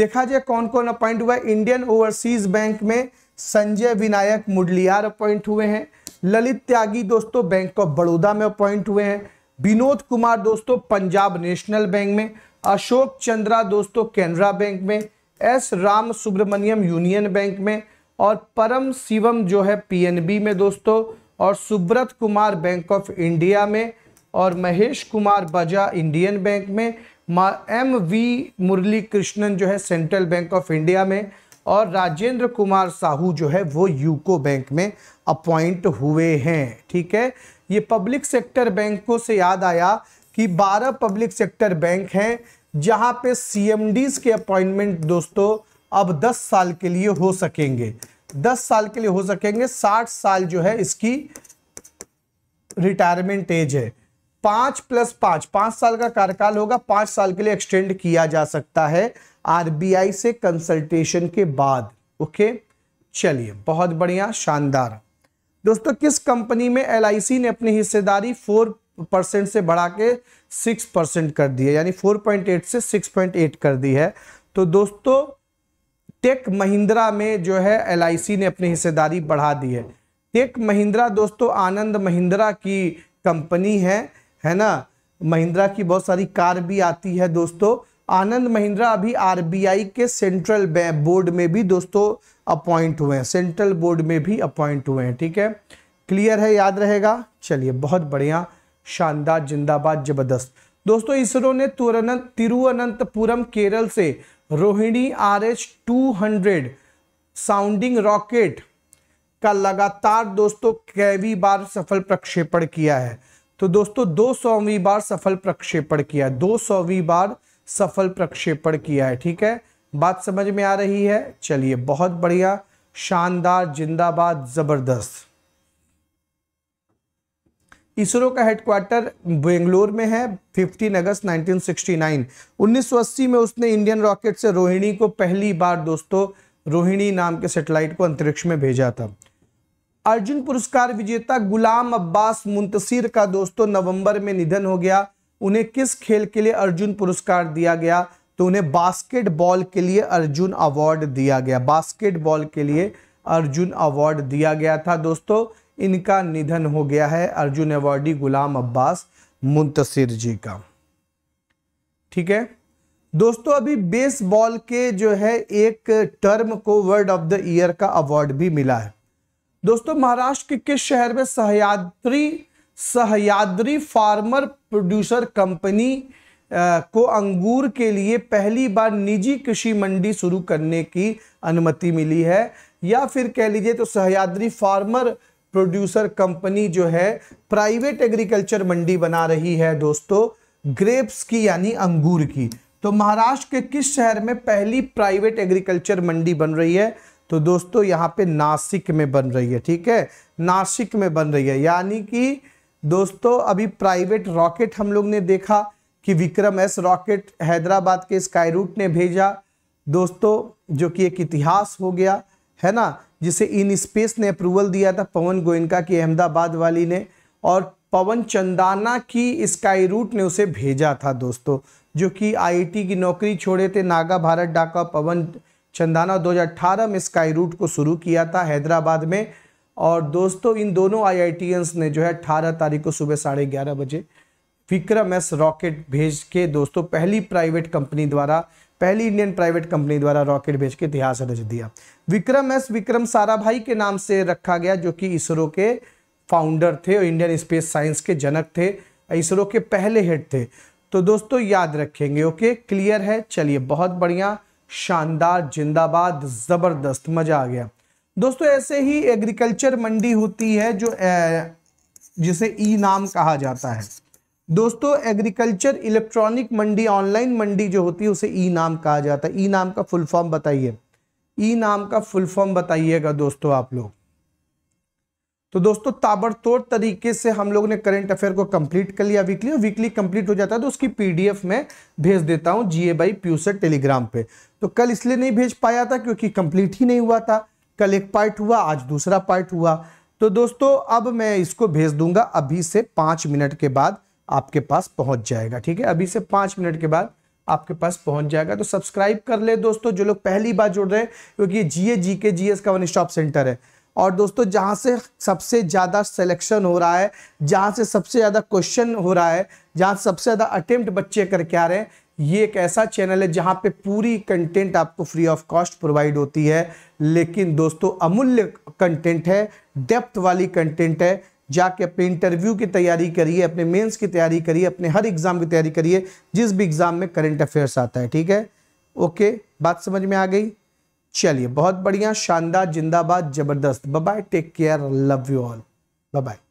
देखा जाए कौन कौन अपॉइंट हुआ इंडियन ओवरसीज बैंक में संजय विनायक मुडलियार अपॉइंट हुए हैं ललित त्यागी दोस्तों बैंक ऑफ बड़ौदा में अपॉइंट हुए हैं विनोद कुमार दोस्तों पंजाब नेशनल बैंक में अशोक चंद्रा दोस्तों कैनरा बैंक में S Ram Subramaniam union bank में और परम शिवम जो है पीएनबी में दोस्तों और Subrata Kumar bank of India में और महेश कुमार बजा इंडियन बैंक में एम वी मुरली कृष्णन जो है सेंट्रल बैंक ऑफ इंडिया में और राजेंद्र कुमार साहू जो है वो यूको बैंक में अपॉइंट हुए हैं ठीक है ये पब्लिक सेक्टर बैंकों से याद आया कि 12 पब्लिक सेक्टर बैंक हैं जहां पे सी के अपॉइंटमेंट दोस्तों अब 10 साल के लिए हो सकेंगे 10 साल के लिए हो सकेंगे 60 साल जो है इसकी रिटायरमेंट एज है पांच प्लस पांच पांच साल का कार्यकाल होगा पांच साल के लिए एक्सटेंड किया जा सकता है आरबीआई से कंसल्टेशन के बाद ओके चलिए बहुत बढ़िया शानदार दोस्तों किस कंपनी में एल ने अपनी हिस्सेदारी फोर परसेंट से बढ़ा के सिक्स परसेंट कर दी है यानी फोर पॉइंट एट से सिक्स पॉइंट एट कर दी है तो दोस्तों टेक महिंद्रा में जो है एल ने अपनी हिस्सेदारी बढ़ा दी है टेक महिंद्रा दोस्तों आनंद महिंद्रा की कंपनी है है ना महिंद्रा की बहुत सारी कार भी आती है दोस्तों आनंद महिंद्रा अभी आरबीआई के सेंट्रल बोर्ड में भी दोस्तों अपॉइंट हुए हैं सेंट्रल बोर्ड में भी अपॉइंट हुए हैं ठीक है क्लियर है याद रहेगा चलिए बहुत बढ़िया शानदार जिंदाबाद जबरदस्त दोस्तों इसरो ने तुरंत तिरुअनंतपुरम केरल से Rohini R H two hundred sounding rocket का लगातार दोस्तों कैवी बार सफल प्रक्षेपण किया है तो दोस्तों दो सौवीं बार सफल प्रक्षेपण किया दो सौवीं बार सफल प्रक्षेपण किया है ठीक है बात समझ में आ रही है चलिए बहुत बढ़िया शानदार जिंदाबाद जबरदस्त इसरो का हेडक्वार्टर बेंगलोर में है 15 अगस्त 1969 1980 में उसने इंडियन रॉकेट से रोहिणी को पहली बार दोस्तों रोहिणी नाम के सेटेलाइट को अंतरिक्ष में भेजा था अर्जुन पुरस्कार विजेता गुलाम अब्बास मुंतसिर का दोस्तों नवंबर में निधन हो गया उन्हें किस खेल के लिए अर्जुन पुरस्कार दिया गया तो उन्हें बास्केटबॉल के लिए अर्जुन अवार्ड दिया गया बास्केटबॉल के लिए अर्जुन अवार्ड दिया गया था दोस्तों इनका निधन हो गया है अर्जुन अवार्डी गुलाम अब्बास मुंतसिर जी का ठीक है दोस्तों अभी बेसबॉल के जो है एक टर्म को वर्ड ऑफ द ईयर का अवार्ड भी मिला है दोस्तों महाराष्ट्र के किस शहर में Sahyadri Sahyadri farmer producer company को अंगूर के लिए पहली बार निजी कृषि मंडी शुरू करने की अनुमति मिली है या फिर कह लीजिए तो सहयाद्री फार्मर प्रोड्यूसर कंपनी जो है प्राइवेट एग्रीकल्चर मंडी बना रही है दोस्तों ग्रेप्स की यानी अंगूर की तो महाराष्ट्र के किस शहर में पहली प्राइवेट एग्रीकल्चर मंडी बन रही है तो दोस्तों यहाँ पे नासिक में बन रही है ठीक है नासिक में बन रही है यानी कि दोस्तों अभी प्राइवेट रॉकेट हम लोग ने देखा कि विक्रम एस रॉकेट हैदराबाद के स्काई रूट ने भेजा दोस्तों जो कि एक इतिहास हो गया है ना जिसे इन स्पेस ने अप्रूवल दिया था पवन गोयनका की अहमदाबाद वाली ने और पवन चंदाना की स्काई रूट ने उसे भेजा था दोस्तों जो कि आईआईटी की नौकरी छोड़े थे नागा भारत डाका पवन चंदाना 2018 में स्काई रूट को शुरू किया था हैदराबाद में और दोस्तों इन दोनों आई ने जो है अठारह तारीख को सुबह साढ़े ग्यारह बजे विक्रम एस रॉकेट भेज के दोस्तों पहली प्राइवेट कंपनी द्वारा पहली इंडियन प्राइवेट कंपनी द्वारा रॉकेट भेज के इतिहास रच दिया विक्रम एस विक्रम साराभाई के नाम से रखा गया जो कि इसरो के फाउंडर थे और इंडियन स्पेस साइंस के जनक थे इसरो के पहले हेड थे तो दोस्तों याद रखेंगे ओके क्लियर है चलिए बहुत बढ़िया शानदार जिंदाबाद ज़बरदस्त मज़ा आ गया दोस्तों ऐसे ही एग्रीकल्चर मंडी होती है जो जिसे ई नाम कहा जाता है दोस्तों agriculture electronic mandi online mandi जो होती है उसे ई नाम कहा जाता है ई नाम का फुल फॉर्म बताइए ई नाम का फुल फॉर्म बताइएगा दोस्तों आप लोग तो दोस्तों ताबड़तोड़ तरीके से हम लोग ने करंट अफेयर को कंप्लीट कर लिया वीकली और वीकली कंप्लीट हो जाता है तो उसकी पीडीएफ में भेज देता हूं जीए बाई प्यूसर टेलीग्राम पे तो कल इसलिए नहीं भेज पाया था क्योंकि कंप्लीट ही नहीं हुआ था कल एक पार्ट हुआ आज दूसरा पार्ट हुआ तो दोस्तों अब मैं इसको भेज दूंगा अभी से पाँच मिनट के बाद आपके पास पहुंच जाएगा ठीक है अभी से पाँच मिनट के बाद आपके पास पहुंच जाएगा तो सब्सक्राइब कर ले दोस्तों जो लोग पहली बार जुड़ रहे हैं क्योंकि ये जीए जीके जीएस का वन स्टॉप सेंटर है और दोस्तों जहाँ से सबसे ज़्यादा सिलेक्शन हो रहा है जहाँ से सबसे ज़्यादा क्वेश्चन हो रहा है जहाँ सबसे ज़्यादा अटेम्प्ट बच्चे करके आ रहे हैं ये एक ऐसा चैनल है जहाँ पे पूरी कंटेंट आपको फ्री ऑफ कॉस्ट प्रोवाइड होती है लेकिन दोस्तों अमूल्य कंटेंट है डेप्थ वाली कंटेंट है जाके अपने इंटरव्यू की तैयारी करिए अपने मेंस की तैयारी करिए अपने हर एग्ज़ाम की तैयारी करिए जिस भी एग्ज़ाम में करंट अफेयर्स आता है ठीक है ओके बात समझ में आ गई चलिए बहुत बढ़िया शानदार जिंदाबाद जबरदस्त bye take care love you all bye